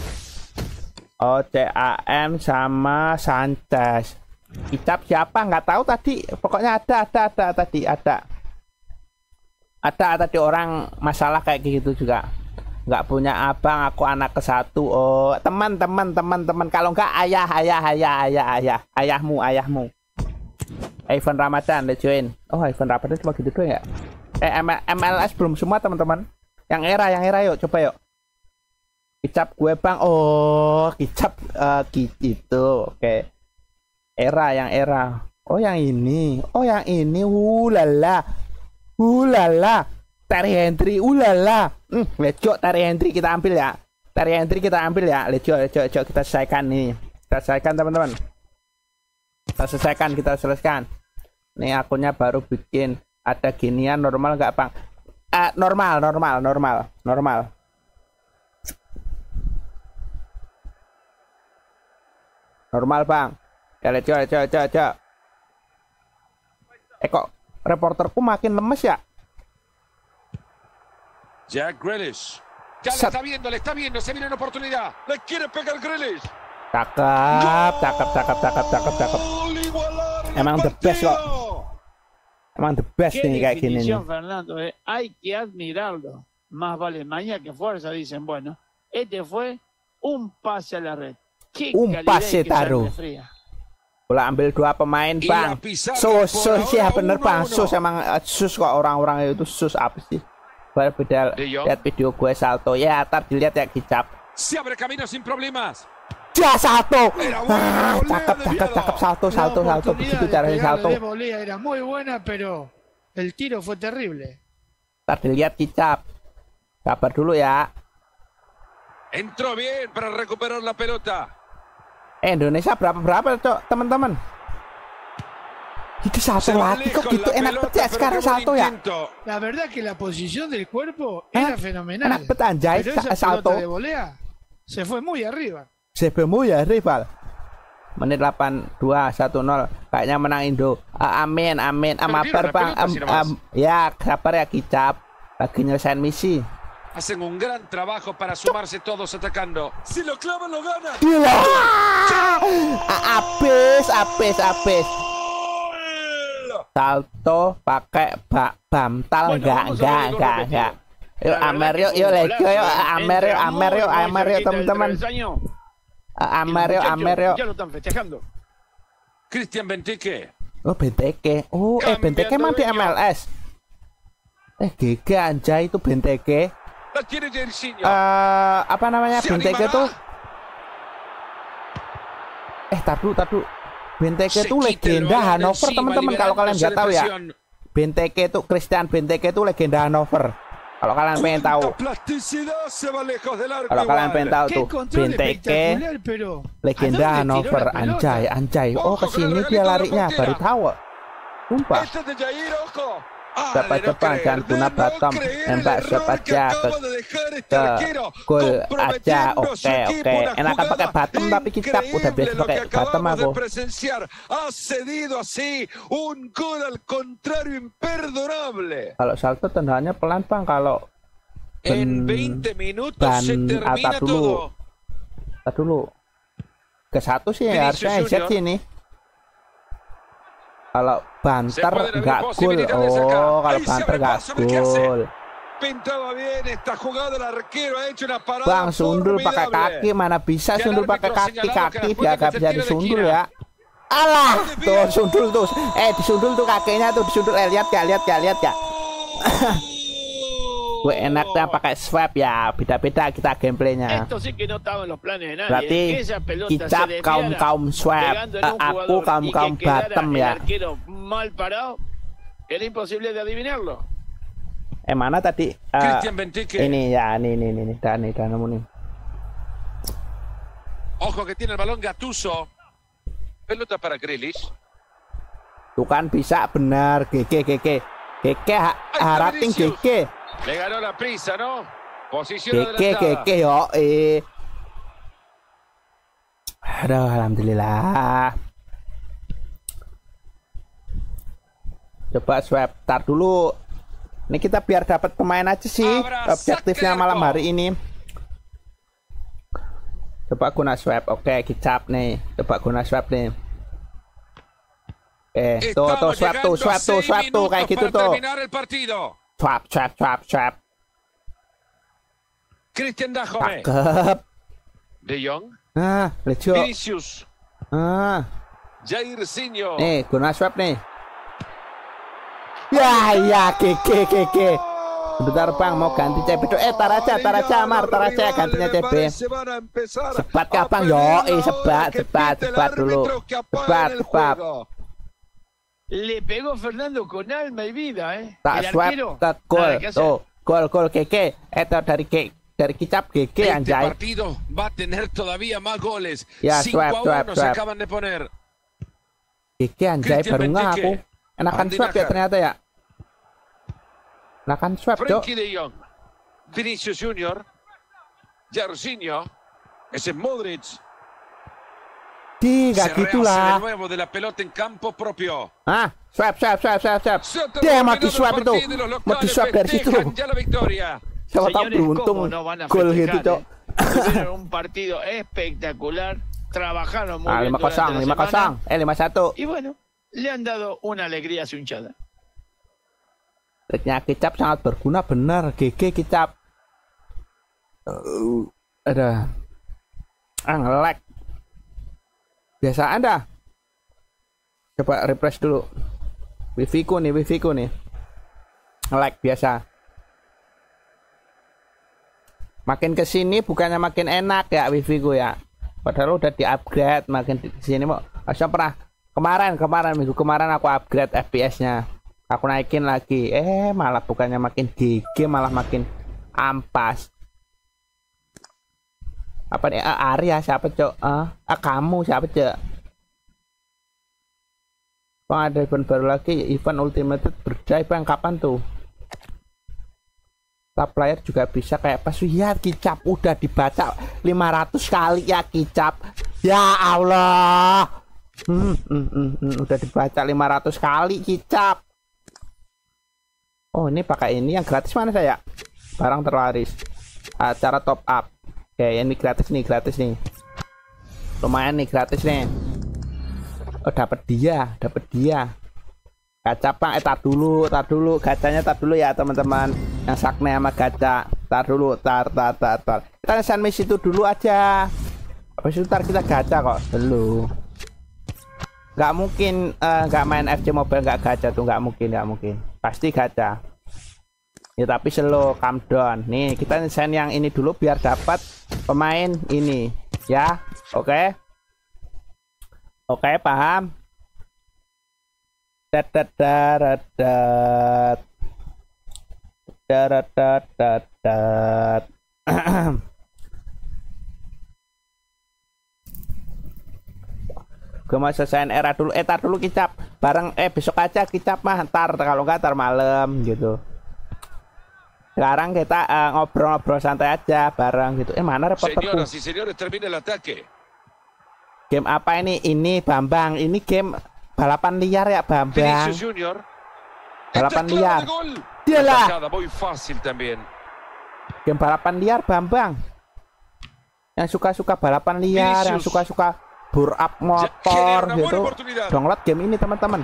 OCAM sama Sanchez Kicap siapa nggak tahu tadi pokoknya ada ada ada tadi ada ada tadi orang masalah kayak gitu juga nggak punya abang aku anak ke satu oh teman teman teman teman kalau nggak ayah ayah ayah ayah ayah ayahmu ayahmu Ivan Ramadan let's join oh Ivan Ramadan cuma gitu doang ya eh ML MLS belum semua teman-teman yang era yang era yuk coba yuk kicap gue bang oh kicap uh, itu oke okay. era yang era oh yang ini oh yang ini hulala hulala Tari Hendri, ulala hmm, leco Tari Hendri kita ambil ya Tari Hendri kita ambil ya leco leco leco kita selesaikan nih kita selesaikan teman-teman kita selesaikan kita selesaikan ini akunnya baru bikin ada ginian normal nggak pang uh, eh, normal normal normal normal normal bang ya leco leco leco leco eh kok reporterku makin lemes ya Jack Grealish. Ya le está viendo, le está viendo, se viene una oportunidad. Le quiere pegar Grealish. Tacap, tacap, tacap, tacap, tacap, takap. Am the best? Am I the best thing Qué can Fernando, eh. hay que admirarlo. Más vale maña que fuerza, dicen. Bueno, este fue un pase a la red. un pase Taro! Bola ambil dua pemain bang. Sus, sus siapa bener bang. Sus emang sus kok orang-orang itu sus apa baru lihat video gue salto ya tar dilihat ya kicap si abre camino sin problemas ya salto ah, cakep cakep cakep salto salto salto begitu caranya salto era muy buena pero el tiro fue terrible Tar dilihat kicap sabar dulu ya entró bien para recuperar la pelota eh, Indonesia berapa berapa cok teman-teman Lati, kok gitu enak pecah sekarang salto ya. La verdad que la posición del cuerpo era fenomenal. Enak pecah anjay satu de volea se fue muy arriba. Se fue muy arriba. Menit 0 kayaknya menang Indo. Ah, amin amin amaper Bang. Am, am, ya, kabar ya Kicap. Lagi nyelesain misi. Hacen un gran trabajo para sumarse todos atacando. Si lo clavan, lo ganan. Gila. Ah, apes, apes, apes salto pakai bak bantal enggak enggak enggak enggak yuk nah, Amer yuk nah, yuk nah, Lego yuk Amer yuk Amer yuk Amer yuk teman-teman ah, Amer yuk Amer yuk Christian Benteke oh Benteke oh eh Benteke mah di MLS eh giga anjay itu Benteke ya. Eh apa namanya Benteke tuh eh tadu tadu Benteke itu legenda Hanover teman-teman kalau kalian nggak tahu ya Benteke itu Christian Benteke itu legenda Hanover. kalau kalian pengen tahu kalau kalian pengen tahu tuh Benteke legenda Hanover anjay anjay oh kesini dia larinya baru tahu sumpah Zapato pancan, una pata, en basso pachaco. Col allá, ok, ok. En la capa que un papi quita, puta, porque patamago. presenciar ha cedido así un gol Kalau salto tendanya pelan pan, kalau en 20 minutos se termina dulu. Dulu. Ke satu sih harusnya exit ini kalau banter nggak gol. Oh, kalau banter nggak gol. Bang sundul pakai kaki mana bisa ya sundul pakai kaki kaki dia nggak bisa disundul ya. Allah, tuh sundul tuh. Eh disundul tuh kakinya tuh disundul. Eh lihat ya, lihat ya, lihat ya. Gue enaknya oh. pakai swap ya, beda-beda kita gameplaynya. Berarti kicap kaum-kaum swap, aku kaum-kaum bottom ya. Eh mana tadi? Uh, ini ya, ini ini ini, dan ini dan ini. Ojo que tiene el balón Gattuso. Pelota para Grealish. Tuh kan bisa benar GG GG. GG ha harating GG. Le ganó la prisa, ¿no? Posición ¿Qué, qué, qué, oh, Eh... Pero, Alhamdulillah. Coba swab tar dulu. Ini kita biar dapat pemain aja sih. Objektifnya malam hari ini. Coba guna swab. Oke, kicap nih. Coba guna swab nih. Eh, tuh, tuh, swap tuh, swap tuh, swap tuh, kayak gitu tuh. Trap, trap, trap, trap. Christian Dahome. Cakep. De Jong. Ah, Lecio. Vinicius. Ah. Jair Jairzinho. Nih, guna Swap nih. Ya, ya, keke, keke. sebentar bang, mau ganti CB Eh, Taraja, Taraja, Mar, Taraja gantinya CB. Sebat kapang, yo, eh, sebat, sebat, sebat dulu. Sebat, sebat. sebat. Le pegó Fernando con alma y vida, ¿eh? el arquero, nada que hacer. Coro, oh, coro, que qué, esta que que que El este ¿eh? partido va a tener todavía más goles. 5 a 1 se acaban de poner. Que que anjay, ¿eh? pero nga ako. Anakan swap ya ternyata ya. La swap, Cok. Frankie de Jong. Vinicius Junior. Jarcinho. Ese es Modric. tiga Se gitulah. De la pelota en campo propio. Ah, swap, swap, swap, swap, swap. Dia mati swap itu. Mati swap dari situ. Siapa tahu beruntung gol gitu, Cok. un partido espectacular. Trabajaron muy ah, bien. 5-0, 5-0. Eh, 5-1. Y bueno, le han dado una alegría a su hinchada. Treknya kicap sangat berguna benar GG kicap uh, ada ah, ngelag biasa anda coba refresh dulu wifi ku nih wifi ku nih like biasa makin kesini bukannya makin enak ya wifi ku ya padahal udah di upgrade makin kesini mau asal pernah kemarin kemarin minggu kemarin aku upgrade fps nya aku naikin lagi eh malah bukannya makin GG malah makin ampas apa nih ah, uh, Arya siapa cok uh, uh, kamu siapa cok bang ada event baru lagi event ultimate berjaya bang kapan tuh Top juga bisa kayak pas ya kicap udah dibaca 500 kali ya kicap ya Allah hmm, hmm, hmm, hmm, udah dibaca 500 kali kicap oh ini pakai ini yang gratis mana saya barang terlaris acara top up Oke, ini gratis nih, gratis nih. Lumayan nih, gratis nih. Oh, dapat dia, dapat dia. Gacha pak, eh tar dulu, tar dulu, gacanya tar dulu ya teman-teman. Yang sakne sama gacha, tar dulu, tar, tar, tar, tar. Kita nyesan misi itu dulu aja. apa sih tar kita gacha kok, dulu. Gak mungkin, uh, main FC Mobile nggak gacha tuh, nggak mungkin, nggak mungkin. Pasti gacha ya tapi slow calm down nih kita desain yang ini dulu biar dapat pemain ini ya oke okay. oke okay, paham dat gue mau selesaiin era dulu eh dulu kicap bareng eh besok aja kicap mah ntar kalau nggak ntar malam gitu sekarang kita eh, ngobrol-ngobrol uh, santai aja bareng gitu eh mana reporter Senyoras si senior termina ataque game apa ini ini Bambang ini game balapan liar ya Bambang Junior balapan liar lah. game balapan liar Bambang yang suka-suka balapan liar yang suka-suka burap ya, motor gitu download game ini teman-teman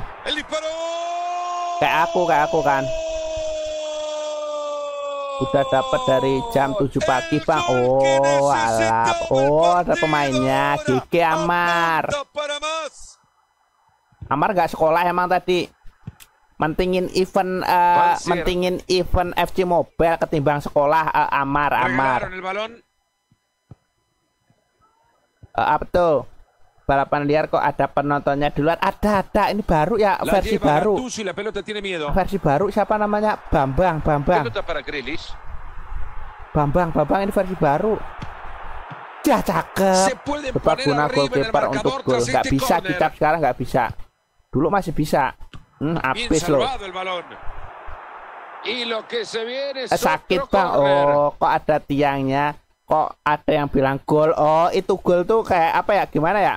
kayak aku kayak aku kan udah dapat dari jam 7 pagi bang oh alap oh ada pemainnya Kiki Amar Amar gak sekolah emang tadi mentingin event uh, mentingin event FC Mobile ketimbang sekolah uh, Amar Amar uh, apa tuh balapan liar kok ada penontonnya di luar ada ada ini baru ya versi baru versi baru siapa namanya Bambang Bambang Bambang Bambang ini versi baru ya cakep coba guna goalkeeper untuk gol nggak bisa kita sekarang nggak bisa dulu masih bisa hmm, habis loh eh, sakit bang oh kok ada tiangnya kok ada yang bilang gol oh itu gol tuh kayak apa ya gimana ya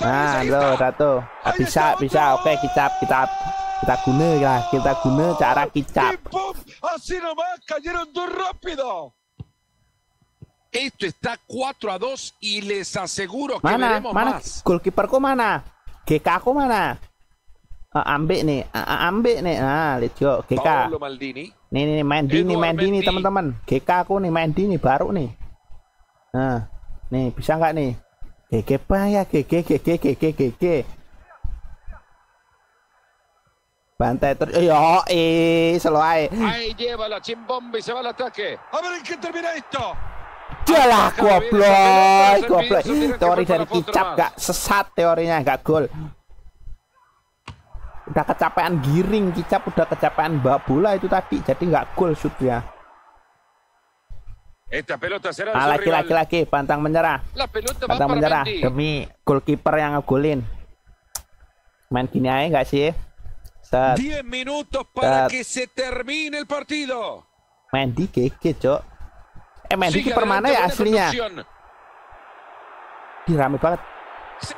Nah, lo satu. Ah, bisa, bisa. Oke, kicap, kicap. Kita guna ya, kita guna cara kicap. Esto está 4 a 2 y les aseguro que mana, veremos mana, más. Goalkeeper mana? GK ko mana? Uh, ah, ambek nih, ah, uh, ambek nih. Nah, let's go. GK. Paolo Maldini. Nih, nih, main Dini, main Dini, teman-teman. GK aku nih, main Dini baru nih. Nah, nih bisa nggak nih? ¿Qué, que paya, qué, qué, qué, qué, qué, qué, qué? que. Pantai ter... ¡Oh, eh, lo hay. Ahí chimbomba y se va al ataque. A ver en qué termina esto. Jelas goblok, goblok. Teori dari kicap gak sesat teorinya, gak gol. Udah kecapean giring, kicap udah kecapean mbak bola itu tadi, jadi gak gol shootnya. Esta pelota será Ah, lagi lagi lagi pantang menyerah. La pelota pantang va menyerah demi goalkeeper yang ngegolin. Main gini aja enggak sih? Set. 10 minutos para Set. que se termine el partido. Mendy keke, Cok. Eh Mendy keeper mana ya aslinya? Di rame banget.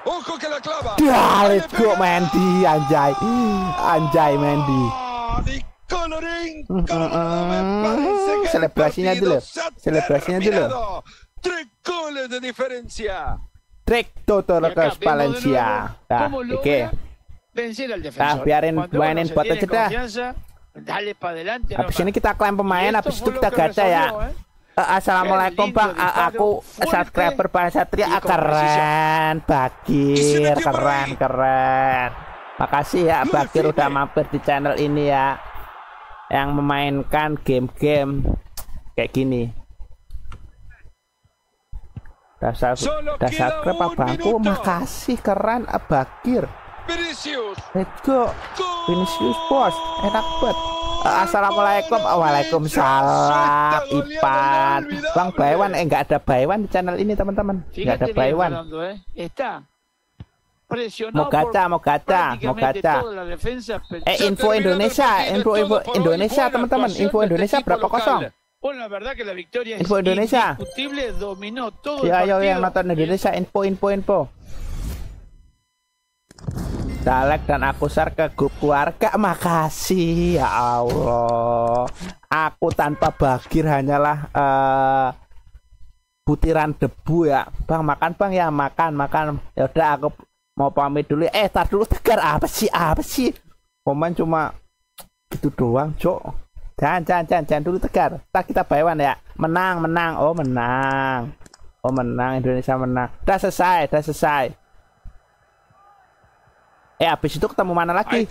Ojo que la clava. Ya, let's go Mendy anjay. Anjay Mendy. Di ah, coloring. Mm, mm, selebrasinya dulu selebrasinya dulu tres goles de diferencia tres Totorokas ya, Valencia nah, oke nah biarin mainin buat aja dah. habis ini kita klaim pemain, habis itu kita gacha ya. Assalamualaikum Bang, aku subscriber Bang Satria keren, Bagir, keren, keren. Makasih ya Bagir udah mampir di channel ini ya yang memainkan game-game kayak gini dasar dasar krep abangku makasih keren abakir let's go Vinicius bos enak banget Assalamualaikum Waalaikumsalam Ipan Bang Baywan Eh nggak ada Baywan di channel ini teman-teman nggak ada Baywan Mokata, Mokata, Mokata. Eh, ya info Indonesia, info info Indonesia, teman-teman, info Indonesia berapa kosong? Bueno, la verdad que la victoria info Indonesia. dominó todo ya, ayo yang nonton Indonesia, info, info, info. Dalek dan aku sar ke grup keluarga, makasih ya Allah. Aku tanpa bagir hanyalah uh, butiran debu ya. Bang makan bang ya makan makan. Ya udah aku mau pamit dulu eh tar dulu tegar apa sih apa sih komen cuma gitu doang cok jangan jangan jangan jangan dulu tegar tak kita bayuan ya menang menang oh menang oh menang Indonesia menang udah selesai udah selesai Eh habis itu ketemu mana lagi?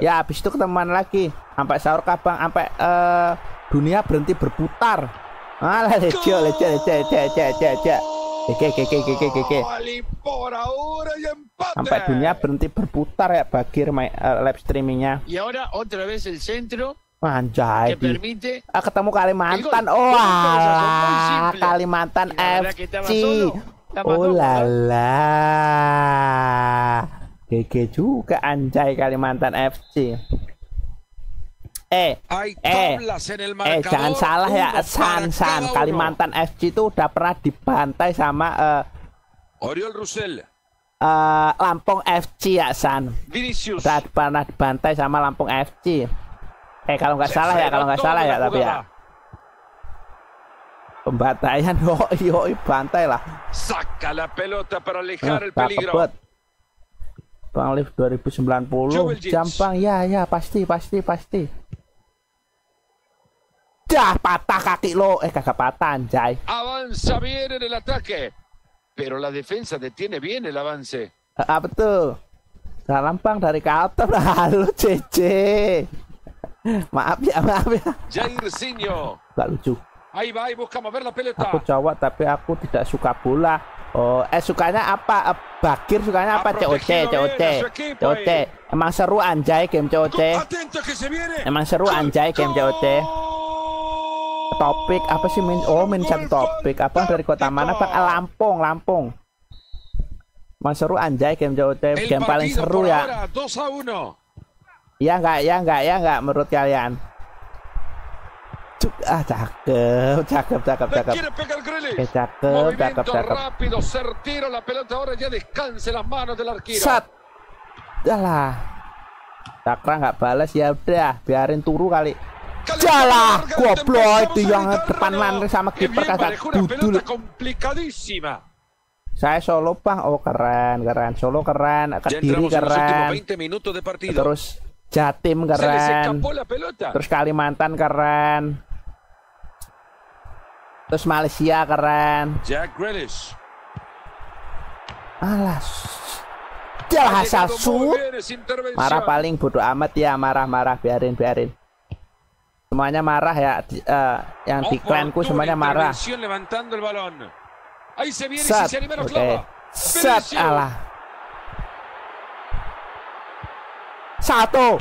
Ya habis itu ketemu mana lagi? Sampai sahur kabang, sampai uh, dunia berhenti berputar. malah ah, lecet lecet lecet lecet lecet Oke, oke, oke, oke, oke, oke. Ya Sampai dunia berhenti berputar ya bagi my, uh, eh, live streamingnya. Ya udah, otra vez el centro. Anjay. Permite... Ah, ketemu Kalimantan. Oh, alah, Kalimantan FC. Oh lala. Gege juga anjay Kalimantan FC eh I eh eh jangan salah ya eh, San San Kalimantan FC itu udah pernah dibantai sama uh, Oriol Russell uh, Lampung FC ya San Vinicius udah pernah dibantai sama Lampung FC eh kalau nggak salah ya kalau nggak salah ya tapi ya pembantaian yoi yoi bantai lah Saka la pelota para alejar el peligro Bang Liv 2090 Jampang ya ya pasti pasti pasti Dah patah kaki lo. Eh kagak patah anjay. Avanza bien en el ataque. Pero la defensa detiene bien el avance. Ah, ah betul. Salam pang dari lah, Halo cece maaf ya, maaf ya. Sinyo Gak lucu. Ahí va, y buscamos ver la pelota. Aku cowok tapi aku tidak suka bola. Oh, eh sukanya apa? Eh, Bakir sukanya apa? COC, COC, COC. Emang seru anjay game COC. Emang seru anjay game COC topik apa sih main oh main topik apa dari kota mana pak eh, Lampung Lampung Mas seru anjay game jauh game, game paling seru ya. Ya enggak, ya enggak, ya enggak menurut kalian. Cuk, ah cakep, cakep, cakep, cakep. Eh, cakep, cakep, cakep. sat dah lah ya Cakra nggak balas ya udah, biarin turu kali. Jalah goblok itu yang depan lantai sama kiper kagak dudul. Saya solo bang, oh keren, keren, solo keren, kediri ya keren, terus Jatim keren, terus Kalimantan keren, terus Malaysia keren. Jack Grealish. Alas, jalah asal su. Marah paling bodoh amat ya, marah-marah biarin biarin semuanya marah ya di, uh, yang di klanku semuanya marah set oke okay. set alah satu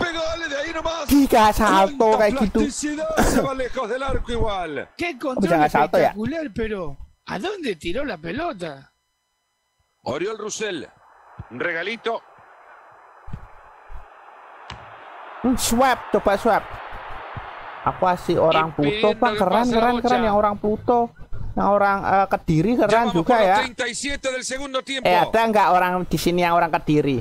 tiga salto kayak gitu bisa nggak salto ya pero a dónde tiró la pelota Oriol Russell regalito swap coba swap Akuasi orang Pluto, Bang, keren keren keren yang orang Pluto. Yang orang uh, Kediri keren juga ya. Eh ada nggak orang di sini yang orang Kediri?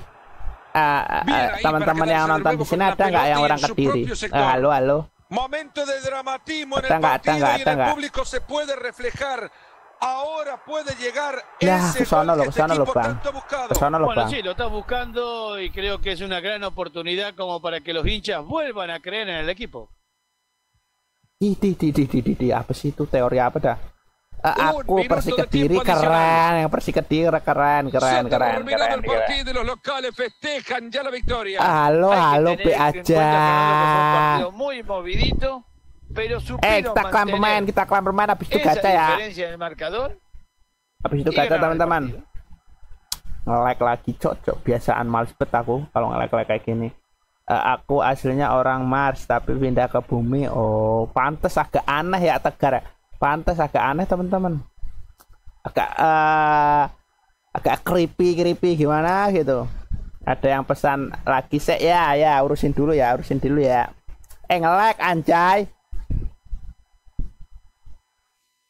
Uh, uh, teman-teman yang nonton di sini ada nggak yang orang Kediri? Uh, halo halo. Momento de dramatismo en el partido y en el público se puede reflejar ahora puede llegar ya, ese gol que este equipo tanto buscado. Bueno, sí, lo está buscando y creo que es una gran oportunidad como para que los hinchas vuelvan a creer en el equipo. Ih, di, di, di, di, di, di, apa sih itu teori apa dah? Uh, aku Persi Kediri keren, yang Persi Kediri keren, keren, keren, keren. keren. Halo, halo, be aja. Eh, kita klaim pemain, kita klaim pemain, habis itu gacha ya. Habis itu gacha, teman-teman. nge lagi, cocok. Biasaan males bet aku kalau nge lag kayak gini. Eh, aku aslinya orang Mars tapi pindah ke bumi oh pantas agak aneh ya tegar ya. pantas agak aneh teman-teman agak uh, agak creepy creepy gimana gitu ada yang pesan lagi sek ya ya urusin dulu ya urusin dulu ya eh ngelag anjay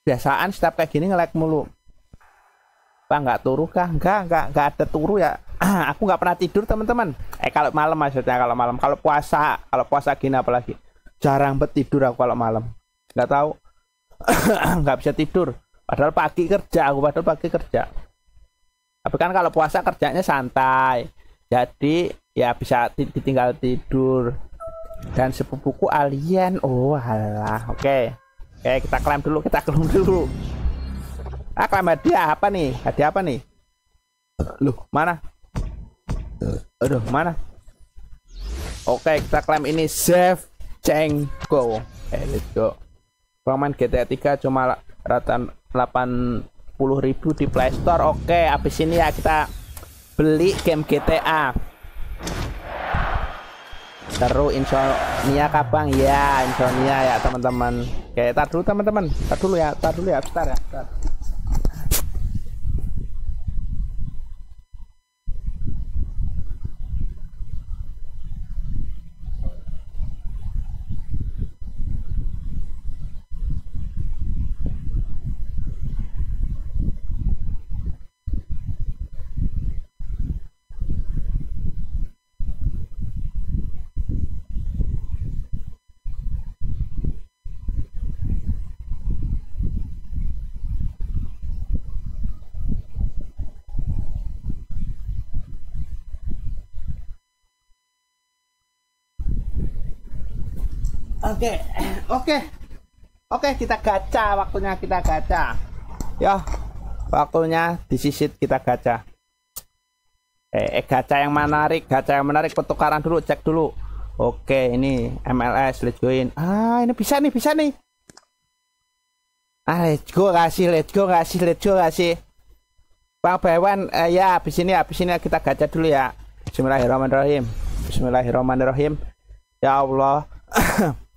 biasaan setiap kayak gini ngelag mulu pak nggak turu kah enggak enggak enggak ada turu ya aku nggak pernah tidur teman-teman eh kalau malam maksudnya kalau malam kalau puasa kalau puasa gini apalagi jarang bet tidur aku kalau malam nggak tahu nggak bisa tidur padahal pagi kerja aku padahal pagi kerja tapi kan kalau puasa kerjanya santai jadi ya bisa ditinggal tidur dan sepupuku alien oh alah oke okay. oke kita klaim dulu kita klaim dulu ah klaim hadiah apa nih hadiah apa nih loh mana aduh mana oke okay, kita klaim ini save ceng go eh let's go Roman GTA 3 cuma rata 80 ribu di playstore oke okay, habis ini ya kita beli game GTA seru insomnia kabang ya insomnia ya teman-teman oke tar dulu teman-teman tar dulu ya tar dulu ya bentar ya tar. Oke, oke, oke kita gacha, waktunya kita gacha. Ya, waktunya disisit kita gacha. Eh, eh gacha yang menarik, gacha yang menarik pertukaran dulu, cek dulu. Oke, ini MLS, let's join. Ah, ini bisa nih, bisa nih. Ah, let's go kasih, let's go kasih, let's go kasih. Bang Bewan, eh, ya habis ini, habis ini kita gacha dulu ya. Bismillahirrahmanirrahim. Bismillahirrahmanirrahim. Ya Allah.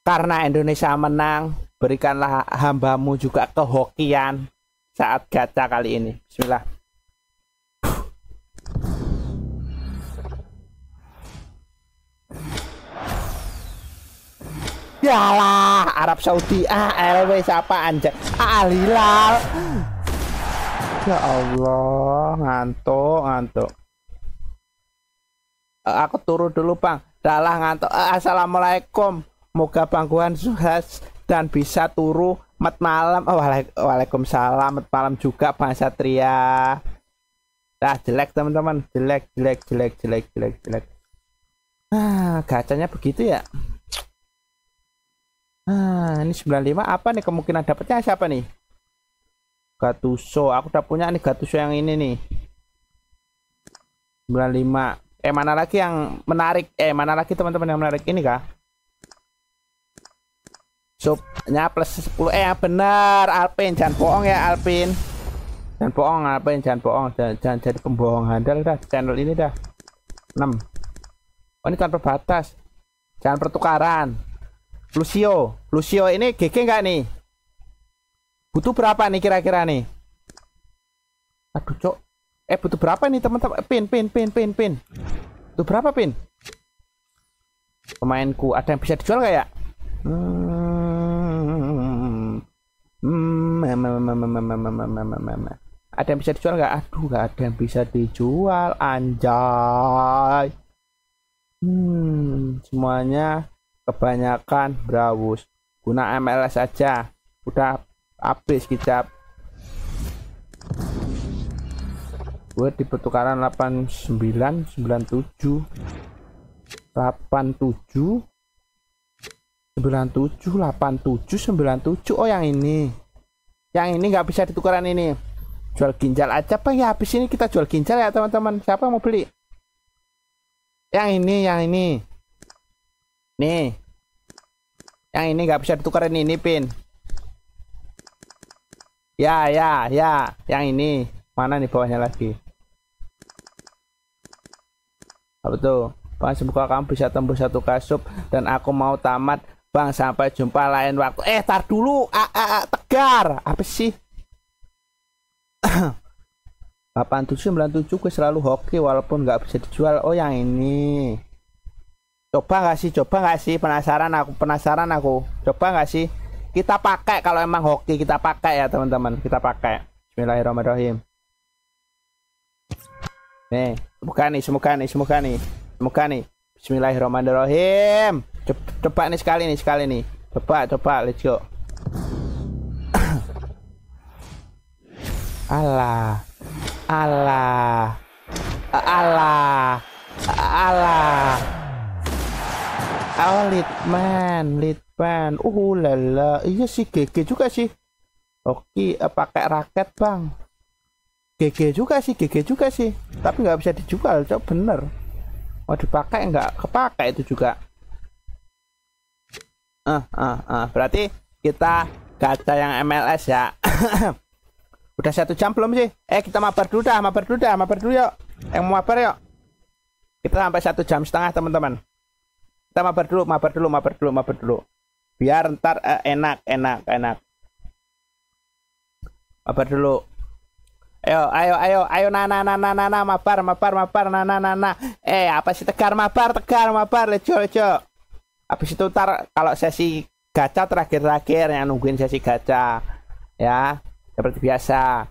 Karena Indonesia menang, berikanlah hambamu juga kehokian saat gacha kali ini. Bismillah. Yalah, Arab Saudi. Ah, LW eh, siapa anjay? Ah, Hilal. Ya Allah, ngantuk, ngantuk. Eh, aku turun dulu, Bang. Dalah ngantuk. Eh, Assalamualaikum. Moga pangkuan sukses dan bisa turu mat malam. Oh, waalaikumsalam, mat malam juga Pak Satria. Nah, jelek teman-teman, jelek, jelek, jelek, jelek, jelek, jelek. Ah, gacanya begitu ya. Ah, ini 95 apa nih kemungkinan dapatnya siapa nih? Gatuso, aku udah punya nih Gatuso yang ini nih. 95. Eh mana lagi yang menarik? Eh mana lagi teman-teman yang menarik ini kah? Supnya plus 10 eh benar Alpin jangan bohong ya Alpin jangan bohong Alpin jangan bohong jangan, jangan jadi pembohong handal dah channel ini dah 6 oh ini tanpa batas jangan pertukaran Lucio Lucio ini GG nggak nih butuh berapa nih kira-kira nih aduh cok eh butuh berapa nih teman-teman eh, pin pin pin pin pin butuh berapa pin pemainku ada yang bisa dijual ya hmm. Hmm, ada yang bisa dijual nggak? Aduh, nggak ada yang bisa dijual, anjay. Hmm, semuanya kebanyakan browse. Guna MLS aja. Udah habis kita. Buat di pertukaran 89, 97, 87, 97 87 97 oh yang ini yang ini nggak bisa ditukaran ini jual ginjal aja apa ya habis ini kita jual ginjal ya teman-teman siapa mau beli yang ini yang ini nih yang ini nggak bisa ditukaran ini pin ya ya ya yang ini mana nih bawahnya lagi apa tuh pas buka kamu bisa tembus satu kasup dan aku mau tamat Bang, sampai jumpa lain waktu. Eh, tar dulu. A -a -a, tegar. Apa sih? 87 97 gue selalu hoki walaupun nggak bisa dijual. Oh, yang ini. Coba nggak sih? Coba nggak sih? Penasaran aku, penasaran aku. Coba nggak sih? Kita pakai kalau emang hoki kita pakai ya, teman-teman. Kita pakai. Bismillahirrahmanirrahim. Nih, semoga nih, semoga nih, semoga nih. Semoga nih. Bismillahirrahmanirrahim. Coba nih sekali nih sekali nih. Coba coba let's go. Allah. Allah. Allah. Allah. Oh, Litman, Litman. Uh, lala. Iya sih, GG juga sih. Oke, eh, pakai raket, Bang. GG juga sih, GG juga sih. Tapi nggak bisa dijual, coba bener. Mau dipakai nggak kepakai itu juga ah ah ah berarti kita gacha yang MLS ya udah satu jam belum sih eh kita mabar dulu dah mabar dulu dah mabar dulu yuk yang mau mabar yuk kita sampai satu jam setengah teman-teman kita mabar dulu mabar dulu mabar dulu mabar dulu biar ntar eh, enak enak enak mabar dulu Ayo, ayo, ayo, ayo, na na na na mabar, mabar, mabar, na, na na na Eh, apa sih tegar, mabar, tegar, mabar, lejo, lejo habis itu tar kalau sesi gacha terakhir-terakhir yang nungguin sesi gacha ya seperti biasa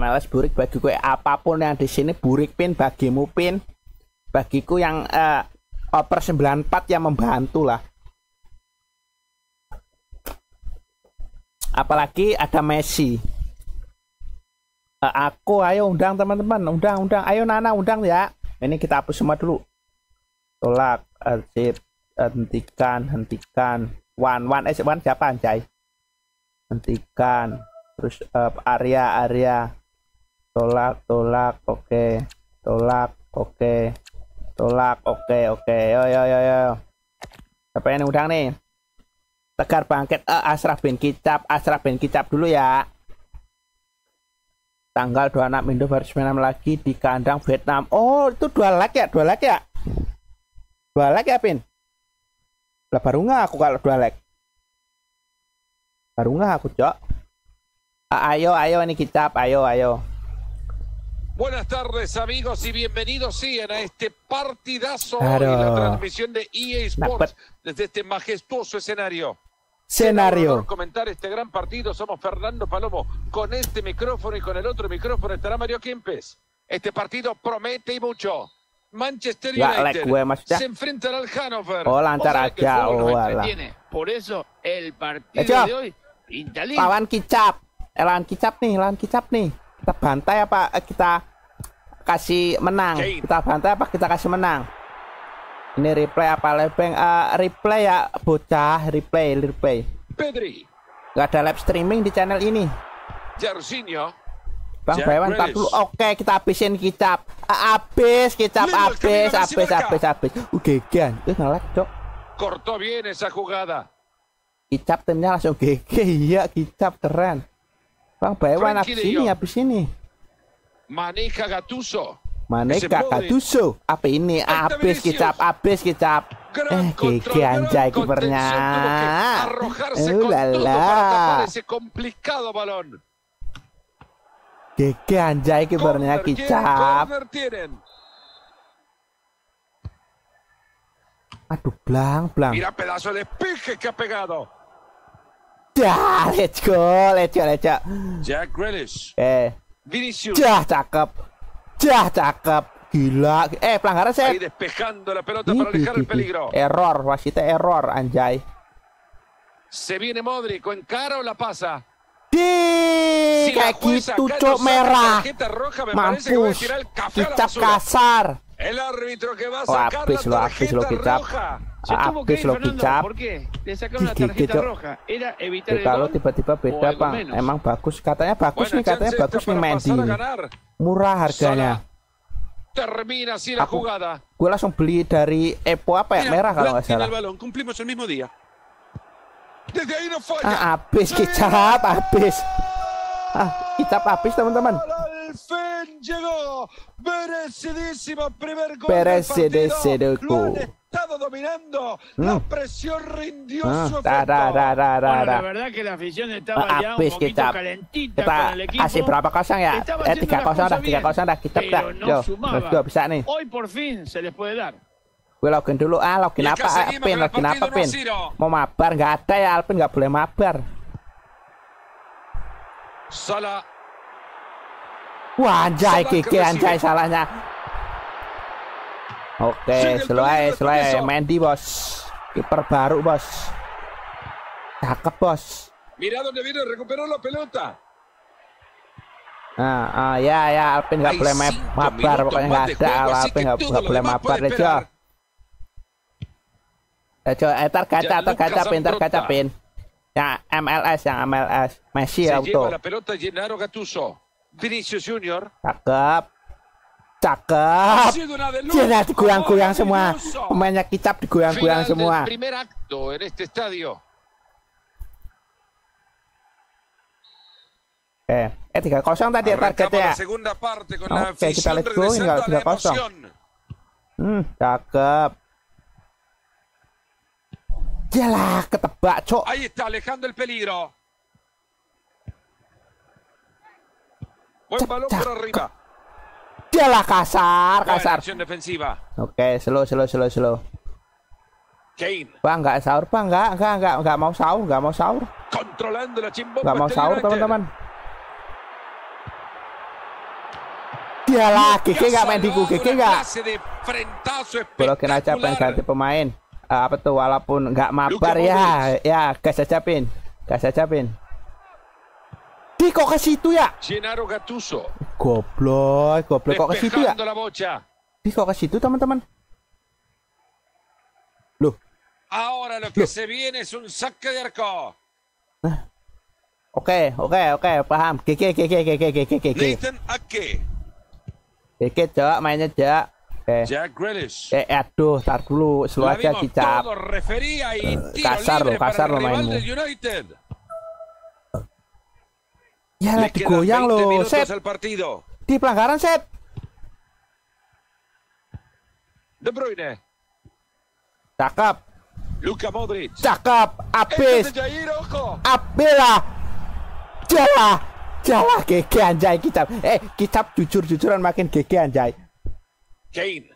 MLS burik bagi kue apapun yang di sini burik pin bagimu pin bagiku yang eh, oper 94 yang membantu lah apalagi ada Messi Eh, aku ayo undang teman-teman undang undang ayo Nana undang ya ini kita hapus semua dulu tolak exit eh, hentikan hentikan one one eh one siapa anjay hentikan terus uh, eh, area area tolak tolak oke okay. tolak oke okay. tolak oke okay, oke okay. yo yo yo yo siapa yang undang nih tegar bangkit uh, asraf bin kicap asraf bin kicap dulu ya tanggal 26 Indo baru Vietnam lagi di kandang Vietnam. Oh, itu dua lag ya, dua lag ya. Dua lag ya, Pin. Lah baru nggak aku kalau dua lag. Baru nggak aku, Cok. Ah, ayo, ayo ini kitab, ayo, ayo. Buenas tardes amigos y bienvenidos siguen a este partidazo de y la transmisión de EA Sports nah, desde este majestuoso escenario. escenario. comentar este gran partido somos Fernando Palomo. Con este micrófono y con el otro micrófono estará Mario Quimpez. Este partido promete y mucho. Manchester United se enfrentará al Hannover. Por eso el partido de hoy pinta lindo. Lawan kicap. Lawan kicap nih, lawan kicap nih. Kita bantai apa kita kasih menang? Kita bantai apa kita kasih menang? Ini replay apa lebeng? Uh, eh, replay ya bocah, replay, replay. Pedri. Gak ada live streaming di channel ini. Jarsinho. Bang Bayan dulu. Oke, kita habisin kicap. Eh, habis kicap, habis, habis, habis, uh, habis. Ugegan. Eh ngelek, cok. Corto bien esa jugada. Kicap timnya langsung GG. Iya, kicap keren. Bang Bayan habis ini, habis ini. Manika Gattuso. Maneka Katuso. Apa ini? Abis kicap, abis kicap. Eh, uh, gigi anjay kipernya. Ulala. Gigi anjay kipernya kicap. Aduh, blang, blang. Mira pedazo de pique que ha pegado. Ya, let's go, let's go, let's go. Jack Grealish. Eh. Vinicius. Ya, cakep. Jah, cakep. Gila. Eh, pelanggaran set. Despejando la pelota para alejar el peligro. Error, wasitnya error, anjay. Se viene Modric, encara o la pasa. Di, si kayak gitu cok merah. Roja, me Mampus. Kita kasar. El árbitro que va a oh, ah, sacar oh, apis lo, Habis lo kicap. Apis lo sacaron la tarjeta roja. Era evitar el Kalau tiba-tiba beda, pak, Emang bagus, katanya bagus nih, katanya bagus nih Mendy murah harganya. Termina así la Aku, jugada. Gue langsung beli dari Epo apa ya? Merah kalau nggak salah. Ah, habis kicap, habis. Ah, kicap habis teman-teman el fin llegó. Merecidísimo primer gol. Del Lo han estado dominando. Mm. La presión rindió ah. su efecto. Bueno, la verdad que la afición estaba ah, ya un poquito está, calentita está, con el equipo. pero berapa kosong ya? Estaba eh, haciendo kosong dah, tiga dah. Kita Pero no yo, sumaba. Yo, Hoy por fin se les puede dar. Gue login dulu ah login apa ah, pin login apa pin mau mabar nggak ada ya Alpin nggak boleh mabar Salah Wah anjay Kiki anjay salahnya. Oke, selesai, selesai. Mendy bos. Kiper baru bos. Cakep bos. Mira donde vino, recuperó la pelota. Nah, ah, ya ya Alpin nggak boleh mabar pokoknya nggak ada Alpin nggak boleh mabar Lejo. Lejo, Dejo, etar kaca atau ya, kaca pin, etar kaca pin. Ya, yang MLS, yang MLS, Messi ya, auto. Se lleva la pelota Gennaro Gattuso. Vinicius Junior. Cakep. Cakep. Jangan digoyang-goyang semua. Pemainnya kitab digoyang-goyang semua. Primer acto en este estadio. Eh, eh 3-0 tadi ya targetnya. Oke, kita let's go kalau tiga kosong. Hmm, cakep. Jelah, ketebak, Cok. Ahí está Alejandro el peligro. Buen balón por arriba. Dialah kasar, kasar. Oke, slow, slow, slow, slow. Kane. Bang, nggak sahur, bang, nggak, nggak, nggak, nggak mau sahur, nggak mau sahur. Controlando la nggak mau sahur, teman-teman. Dia lagi, Kiki nggak main di Kiki nggak. Kalau kena capek ganti pemain. Uh, apa tuh, walaupun nggak mabar ya, ya gas aja pin, gas aja pin. Di kok ke situ ya? Gennaro Gattuso. Goblok, goblok kok ke situ ya? Di kok ke situ teman-teman? Loh. Ahora lo que Loh. se viene es un saque de arco. Nah. Oke, oke, okay, oke, okay, paham. Keke, keke, keke, keke, keke. Nathan Ake. Keke, cok, mainnya cok. Eh. Jack Grealish. Eh, aduh, tar dulu, slow aja dicap. Eh, kasar lo, kasar lo mainnya. United. Ya lah digoyang loh, set. Di pelanggaran set. De Bruyne. Cakep. Luka Modric. Cakep, abis. Abela. Jala. Jala gege anjay kitab. Eh, kitab jujur-jujuran makin gege anjay. Kane.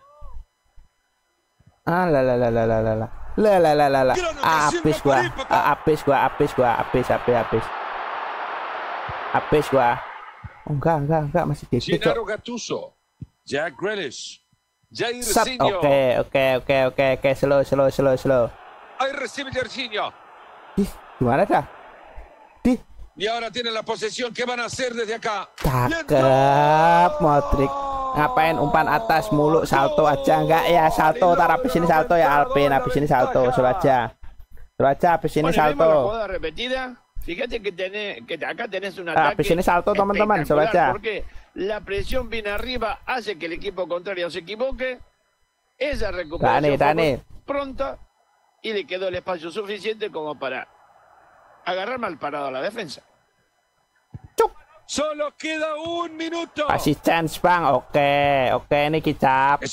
Ah la la la la la la. La la la la la. Abis gua. Abis gua, abis gua, abis abis abis habis gua oh, enggak enggak enggak masih di situ. Gattuso Jack Grealish Jair Oke, oke, oke, oke, oke, slow, slow, slow, slow. Ahí recibe Jorginho. Di, gimana dah? Di. Dia ora tiene la posesión. que van a hacer desde acá? Cakep, Modric. Ngapain umpan atas mulu salto aja enggak ya salto tar habis ini salto ya Alpin habis ini salto suruh aja suruh aja habis ini salto Fíjate que, acá tenés una ah, ataque. Pues porque la presión viene arriba hace que el equipo contrario se equivoque. Esa recuperación pronta y le quedó el espacio suficiente como para agarrar mal parado a la defensa. Solo queda un minuto. Masih chance bang. Oke, oke ini kicap.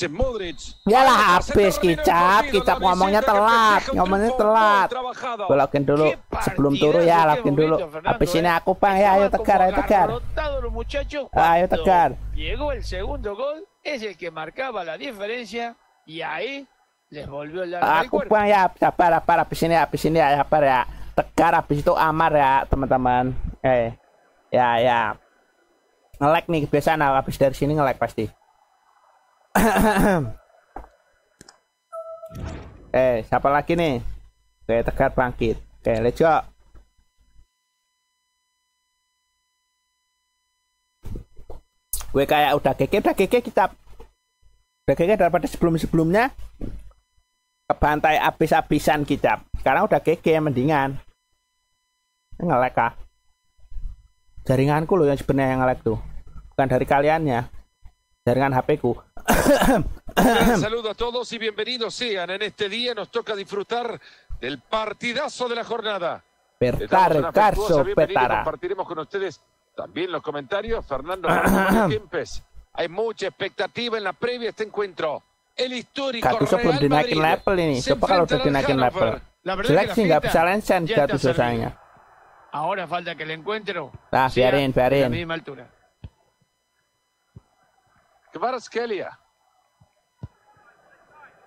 Yalah habis kicap. Kicap ngomongnya telat, ngomongnya telat. Gue dulu sebelum turun ya, lakuin dulu. Habis eh. ini aku bang ya, ayo tegar, ayo tegar. Ah, ayo tegar. Llegó el segundo gol, es el que marcaba la diferencia y ahí les volvió el Aku bang ya, sabar, sabar, habis ini, habis ini ya, sabar ya. Tegar habis itu amar ya, teman-teman. Eh ya ya ngelek nih kebiasaan habis dari sini ngelek pasti eh siapa lagi nih oke tegar bangkit oke let's go gue kayak udah keke udah keke kita udah keke daripada sebelum-sebelumnya ke pantai abis-abisan kita sekarang udah keke mendingan ngelek kah jaringanku loh yang sebenarnya yang ngelag tuh bukan dari kaliannya jaringan HP ku saludo a todos y bienvenidos sean en este día nos toca disfrutar del partidazo de la jornada Pertar, Carso, Petara. Compartiremos con ustedes también los comentarios. Fernando Kempes. Hay mucha expectativa en la previa este encuentro. El histórico Katuso Real belum dinaikin level ini. Coba kalau udah dinaikin level. Jelek sih nggak bisa lenceng Katuso sayangnya. Ahora falta que el encuentro. Ah, Fiarín, Fiarín. la misma altura. Kvaratskhelia.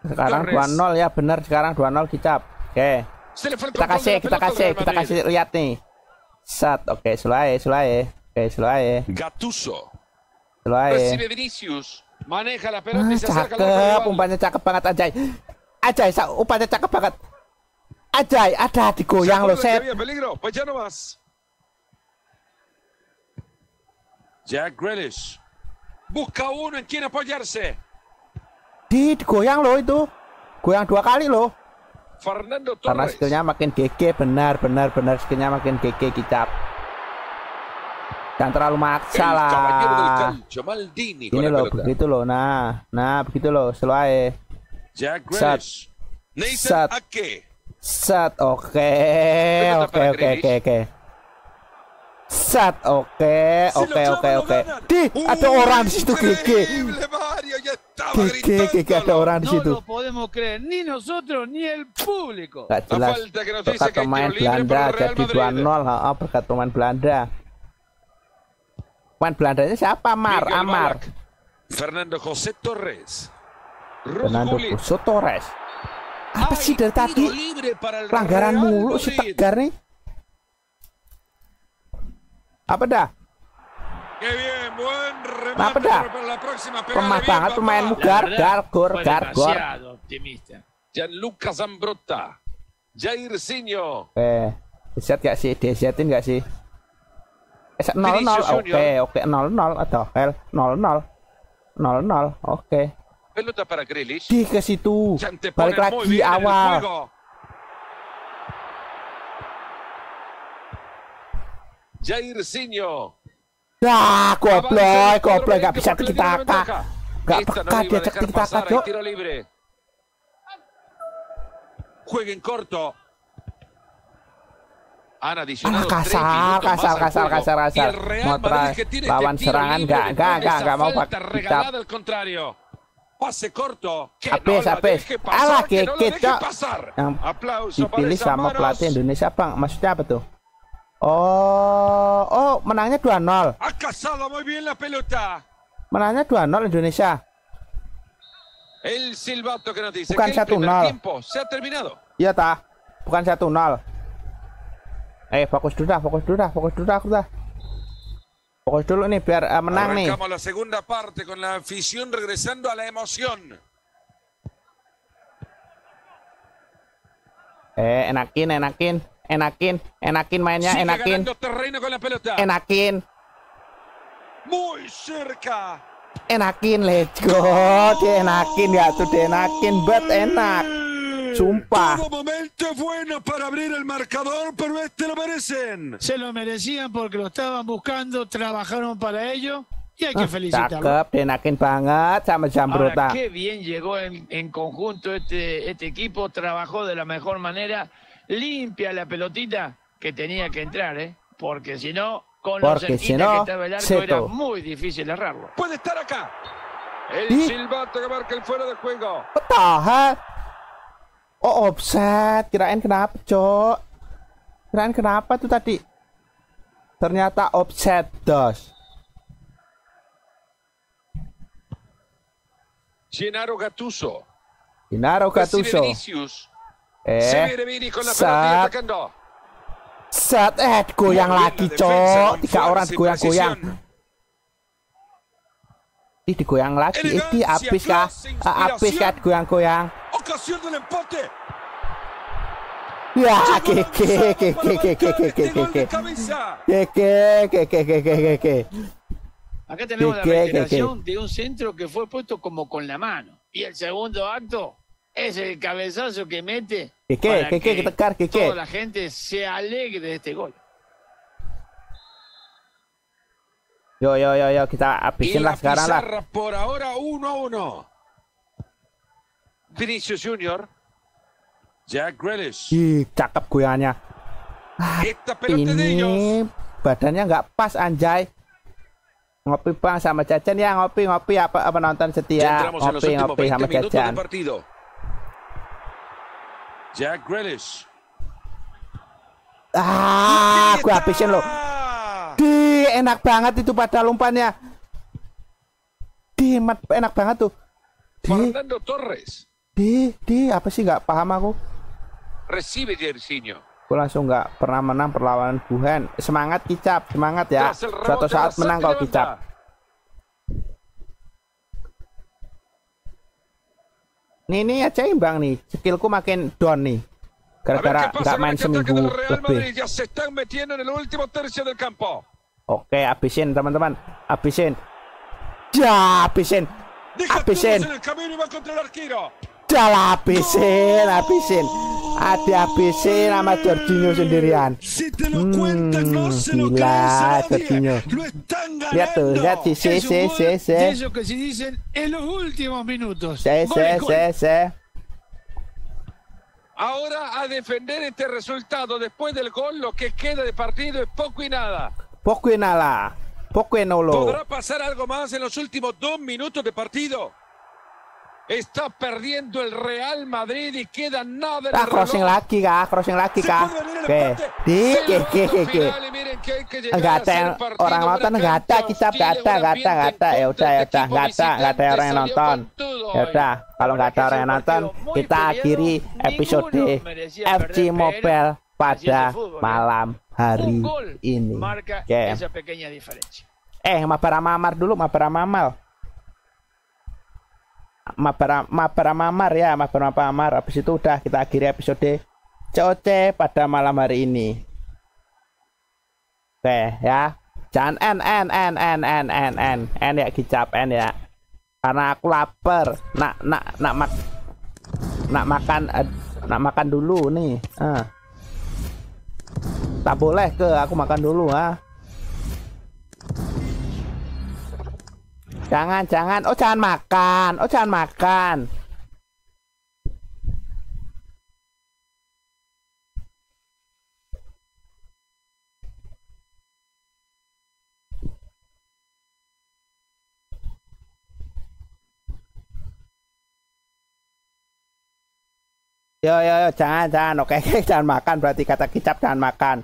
Sekarang 2-0 ya benar sekarang 2-0 kicap. Oke. Okay. Kita kasih, kita kasih, kita kasih lihat nih. Sat, oke, okay, Sulaye, Sulaye. Oke, okay, Sulaye. Gattuso. Sulaye. Vinicius. Maneja la pelota ah, acerca cakep, umpannya cakep banget aja. Aja, umpannya cakep banget. Ajay, ada goyang loh, Sep. Jack Grealish. Buka uno en quien apoyarse. Dit, digoyang lo itu. Goyang dua kali lo. Fernando Torres. Karena skillnya makin GG, benar, benar, benar. Skillnya makin GG, kicap. Jangan terlalu maksa eh, lah. Ini lo begitu loh. Nah, nah begitu lo Selalu Jack Grealish. Nathan Ake. Sat, oke, oke, oke, oke, oke. Sat, oke, oke, oke, oke. Di, ada orang di situ, Kiki. Kiki, Kiki, ada orang di situ. No podemos creer, ni nosotros ni el público. Gak jelas, berkat pemain Belanda jadi 2-0, ha, berkat pemain Belanda. Pemain Belandanya siapa, Mar? Amar. Fernando José Torres. Fernando José Torres. Apa sih dari tadi? Pelanggaran mulu si Tegar nih. Apa dah? Nah, apa dah? Lemah banget pemain mugar gargor gargor Gianluca Zambrotta. Jair Sinyo Eh, deset gak sih? Desetin gak sih? Deset eh, 0-0. Oke, oke 0-0 atau L 0-0. 0-0. Oke. Pelota para Grealish. Tiga situ. Balik agua. awal. Jairzinho. Dah, goblok, goblok nggak bisa kita kak. Nggak peka diajak kita kak, yuk? Jueguen corto. Ana ah, kasar, kasar, kasar, kasar, kasar. Motra lawan serangan nggak, nggak, nggak, nggak mau kita pase corto. Que apes, no apes. Alah, que, que, no dipilih sama Samaros. pelatih Indonesia, Bang. Maksudnya apa tuh? Oh, oh, menangnya 2-0. Menangnya 2-0 Indonesia. Bukan 1-0. tiempo se Iya, ta. Bukan 1-0. Eh, fokus dulu dah, fokus dulu dah, fokus dulu dah, aku dah. Fokus dulu nih biar uh, menang Arrancamos nih. la segunda parte con la afición regresando a la emoción. Eh, enakin, enakin, enakin, enakin mainnya, Sigue enakin. terreno con la pelota. Enakin. Muy cerca. Enakin, let's go. enakin ya tuh, enakin, bet enak. Todo Un momento bueno para abrir el marcador, pero este lo merecen. Se lo merecían porque lo estaban buscando, trabajaron para ello. Y hay que ah, felicitarlo. qué bien llegó en, en conjunto este, este equipo, trabajó de la mejor manera, limpia la pelotita que tenía que entrar, ¿eh? porque si no, con la los que estaba el arco era muy difícil errarlo. Puede estar acá. El silbato que marca el fuera de juego. Oh offset, oh, kirain kenapa cok? Kirain kenapa tuh tadi? Ternyata offset dos. Gennaro Gattuso. Gennaro Gattuso. Eh, Sat. Sat. eh goyang lagi cok tiga orang goyang goyang ih digoyang lagi ih habis kah habis kah goyang goyang ocasión del empate. Ya, qué, qué! que que que que que que que que que que Acá tenemos la reiteración de un centro que fue puesto como con la mano. Y el segundo acto es el cabezazo que mete qué para que, que, toda la gente se alegre de este gol. Yo, yo, yo, yo, que está pisando las caras. por ahora uno a 1. Vinicius Junior. Jack Grealish. Ih, cakep goyangannya. Ah, ini badannya nggak pas anjay. Ngopi bang sama Jajan ya, ngopi ngopi apa apa nonton setia. Ngopi ngopi sama Jajan. Jack Grealish. Ah, gue habisin loh. Di enak banget itu pada lompatnya. Di enak banget tuh. Di. Fernando Torres. Di, di apa sih nggak paham aku? Recibe jersinya Aku langsung nggak pernah menang perlawanan Buhan. Semangat Kicap, semangat ya. Suatu saat menang kalau Kicap. Nih nih, aja ya, imbang nih. Skillku makin down nih. Gara-gara nggak main seminggu lebih. Oke, abisin teman-teman. abisin Ya, abisin abisin Te habisin, habisin. Hati habisin sama Jorginho sendirian. Hmm, gila Jorginho. Lihat tuh, lihat si si si si si. Si si si si. Ahora a defender este resultado después del gol, lo que queda de partido es poco y nada. Poco y nada. Poco no ¿Podrá pasar algo más en los últimos dos minutos de partido? Está perdiendo el Real Madrid y queda nada en ah, el crossing reloj. lagi kah, crossing lagi kah. Oke. Dik, ke ke ke. ada orang nonton, gata kita eh, gata gata ya gata Ya udah, ya udah, gata gata orang yang nonton. Ya udah, kalau enggak ada orang yang nonton, kita akhiri episode FC Mobile pada malam hari ini. Oke. Eh, mabar Mamar dulu, mabar Mamal. Mabar, mabar, mamar ya mabar, mamar habis itu udah kita akhiri episode COC pada malam hari ini oke ya jangan n n n n n n n ya kicap n ya karena aku lapar nak nak nak mak nak makan eh, nak makan dulu nih ah. tak boleh ke aku makan dulu ah Jangan, jangan. Oh, jangan makan. Oh, jangan makan. Yo yo yo jangan jangan oke okay, jangan makan berarti kata kicap jangan makan.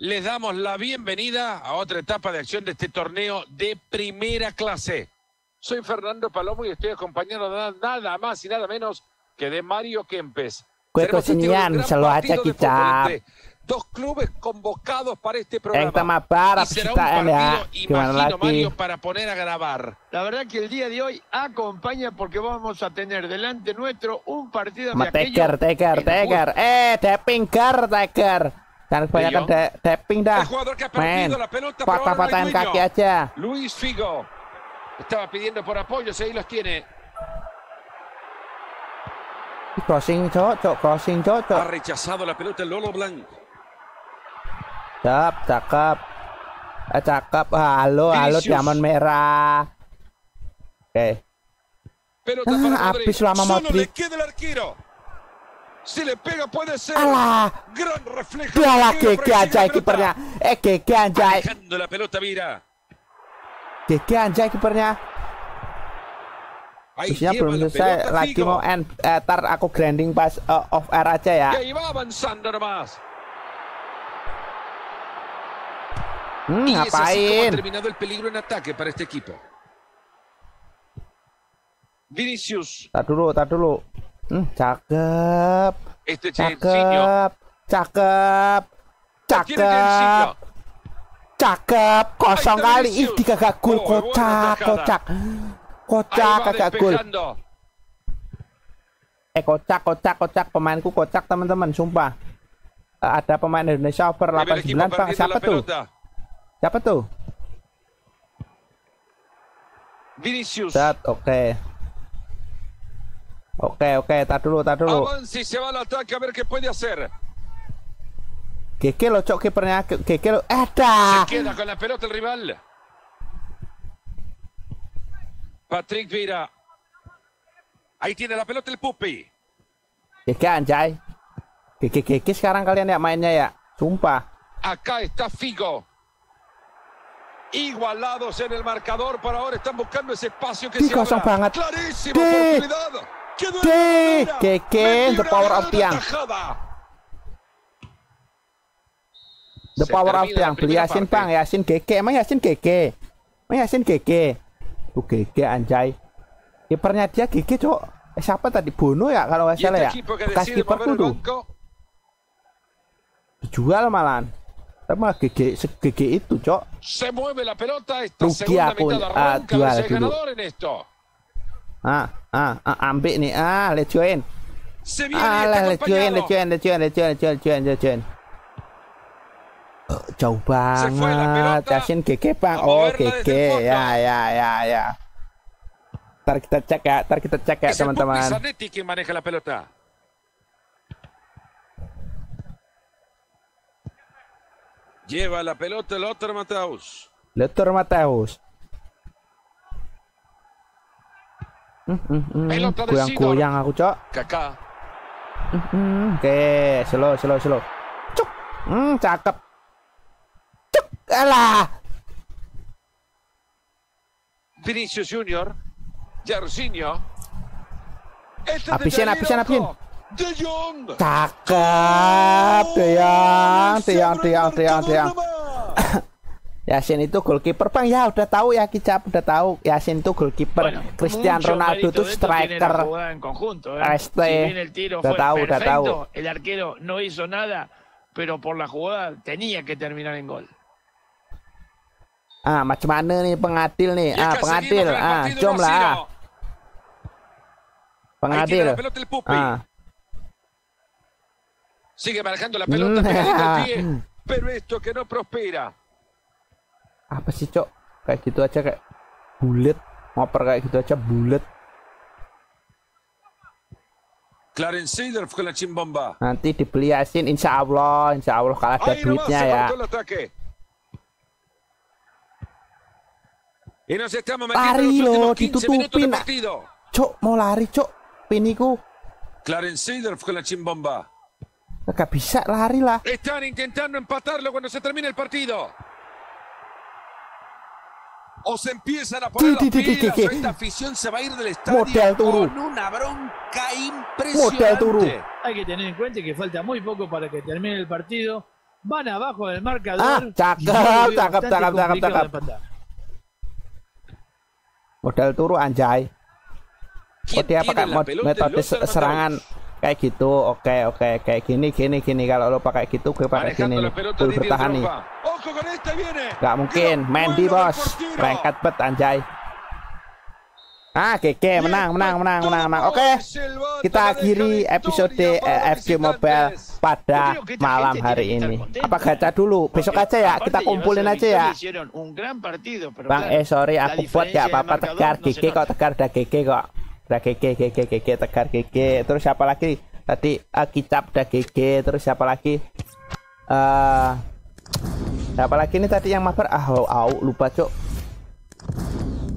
les damos la bienvenida a otra etapa de acción de este torneo de primera clase. Soy Fernando Palomo y estoy acompañado nada más y nada menos que de Mario Kempes. Este dos clubes convocados para este programa. y será pues, un partido, imagino, Mario, para poner a grabar. La verdad que el día de hoy acompaña porque vamos a tener delante nuestro un partido de aquello... Tecker, teker, ¡Eh, tepin, teker! Jangan kebanyakan da tapping dah. Men, patah-patahin kaki aja. Luis Figo. Estaba pidiendo por apoyo, ahí los tiene. Crossing cocok, crossing cocok. Ha rechazado la pelota Lolo Blanc. Cap, cakep. Eh, cakep. Ah, halo, halo, diamond merah. Eh. Oke. Okay. Ah, habis lama Modric. Si le pega puede ser. ¡Ala! Gran reflejo. ¡Ala! que que anjay kipernya! Eh, que que anjay. Dejando la pelota, mira. Que que anjay kipernya. Terusnya belum selesai lagi mau end eh, tar aku grinding pas uh, off air aja ya. Hmm, ngapain? terminado el peligro ataque para este equipo. Vinicius. Tak dulu, tak dulu. Hmm, cakep. Itu cakep. Cakep. Cakep. Cakep. Kosong kali. Ih, tiga gak oh, Kocak, kocak. Kocak, kagak gol. Eh, kocak, kocak, kocak. Pemainku kocak, teman-teman. Sumpah. Eh, ada pemain Indonesia over 89, Bang. Siapa tuh? Siapa tuh? Vinicius. Oke. Okay. Ok, ok, tar dulu, tar dulu. se va al ataque a ver qué puede hacer. Que lo choque para que, que, lo. ¡Esta! Se queda con la pelota el rival. Patrick Vira. Ahí tiene la pelota el Pupi. Que que anjay. Ah, que que que, que sekarang kalian ya mainnya ya. Sumpah. Acá está Figo. Igualados en el marcador, por ahora están buscando ese espacio que Figo se abra. Clarísimo, oportunidad. Keke, Keke, the power of Tiang. The power of Tiang. Beli Yasin Bang, Yasin Keke. Emang Yasin Keke? Emang Yasin Keke? Tuh Keke anjay. Kipernya dia Keke, Cok. Eh, siapa tadi Bono ya kalau nggak ya, salah ya? Bekas kiperku tuh. Dijual malahan. Tapi malah keke, segege itu, Cok. Rugi aku. Ah, jual dulu. Ah, ah, ah, ambil nih. Ah, let's join. Ah, let's join, let's join, let's join, let's join, let's join, let's join, let's oh, join. jauh banget. Yasin keke bang. Oh, keke. Ya, ya, ya, ya. Ntar kita cek ya, ntar kita cek ya teman-teman. Lleva la pelota el otro Mateus. El otro Mateus. Goyang-goyang aku, Cok. Kakak. Oke, slow, slow, slow. Cuk. Hmm, cakep. Cuk. Alah. Vinicius Junior, Jairzinho. Habisin, habisin, habisin. De Jong. Cakep, tiang tiang tiang tiang tiang Yasin itu goalkeeper bang ya udah tahu ya Kicap udah tahu Yasin itu goalkeeper bueno, Cristiano Ronaldo itu striker ¿eh? este udah tahu udah tahu el arquero no hizo nada pero por la jugada tenía que terminar en gol ah macam mana nih pengadil nih ah pengadil ah jom lah ah. pengadil ah sigue manejando la pelota mm. pero esto que no prospera apa sih cok kayak gitu aja kayak bulat ngoper kayak gitu aja bulat Nanti dibeli ya, insya Allah, insya Allah kalau ada duitnya ya. Lari loh, ditutupin. Cok, mau lari cok. Piniku. Clarence Seedorf con la cimbomba. bisa lari lah. E stanno intentando empatarlo quando si termina il partito. o se empiezan a poner los pies, esta afición se va a ir del estadio con una bronca impresionante. Hay que tener en cuenta que falta muy poco para que termine el partido. Van abajo del marcador. Ah, Modal Turu anjay. Otea pakai metode serangan kayak gitu oke okay, oke okay, kayak gini gini gini kalau lo pakai gitu gue pakai gini nih kudu bertahan nih nggak mungkin Mendy bos berangkat bet anjay ah keke menang menang menang menang menang oke okay. kita akhiri episode eh, FC Mobile pada malam hari ini apa gacha dulu besok aja ya kita kumpulin aja ya Bang eh sorry aku buat ya apa-apa tegar gigi kok tegar udah keke kok ada keke keke keke tegar keke terus siapa lagi tadi uh, kicap ada keke terus siapa lagi uh, siapa lagi ini tadi yang mabar ah au, au lupa cok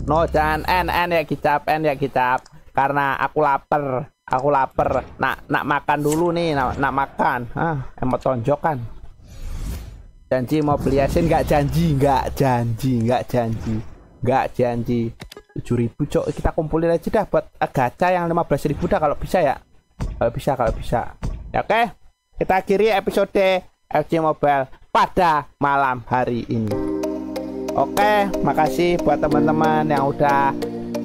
no jangan n n ya kicap n ya kicap karena aku lapar aku lapar nak nak makan dulu nih nak, nak makan ah emot kan janji mau beli asin nggak janji nggak janji nggak janji nggak janji ribu cok kita kumpulin aja dah buat eh, gacha yang ribu dah kalau bisa ya kalau bisa kalau bisa ya, oke okay? kita akhiri episode FC Mobile pada malam hari ini oke okay, makasih buat teman-teman yang udah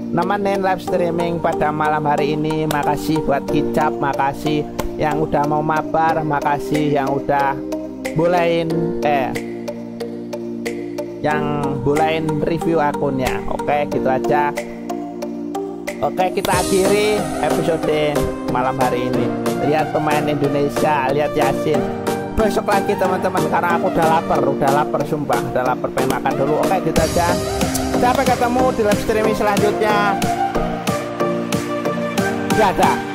nemenin live streaming pada malam hari ini makasih buat kicap makasih yang udah mau mabar makasih yang udah bolehin eh yang bulain review akunnya oke gitu aja oke kita akhiri episode malam hari ini lihat pemain Indonesia lihat Yasin besok lagi teman-teman karena aku udah lapar udah lapar sumpah udah lapar pengen makan dulu oke gitu aja sampai ketemu di live streaming selanjutnya dadah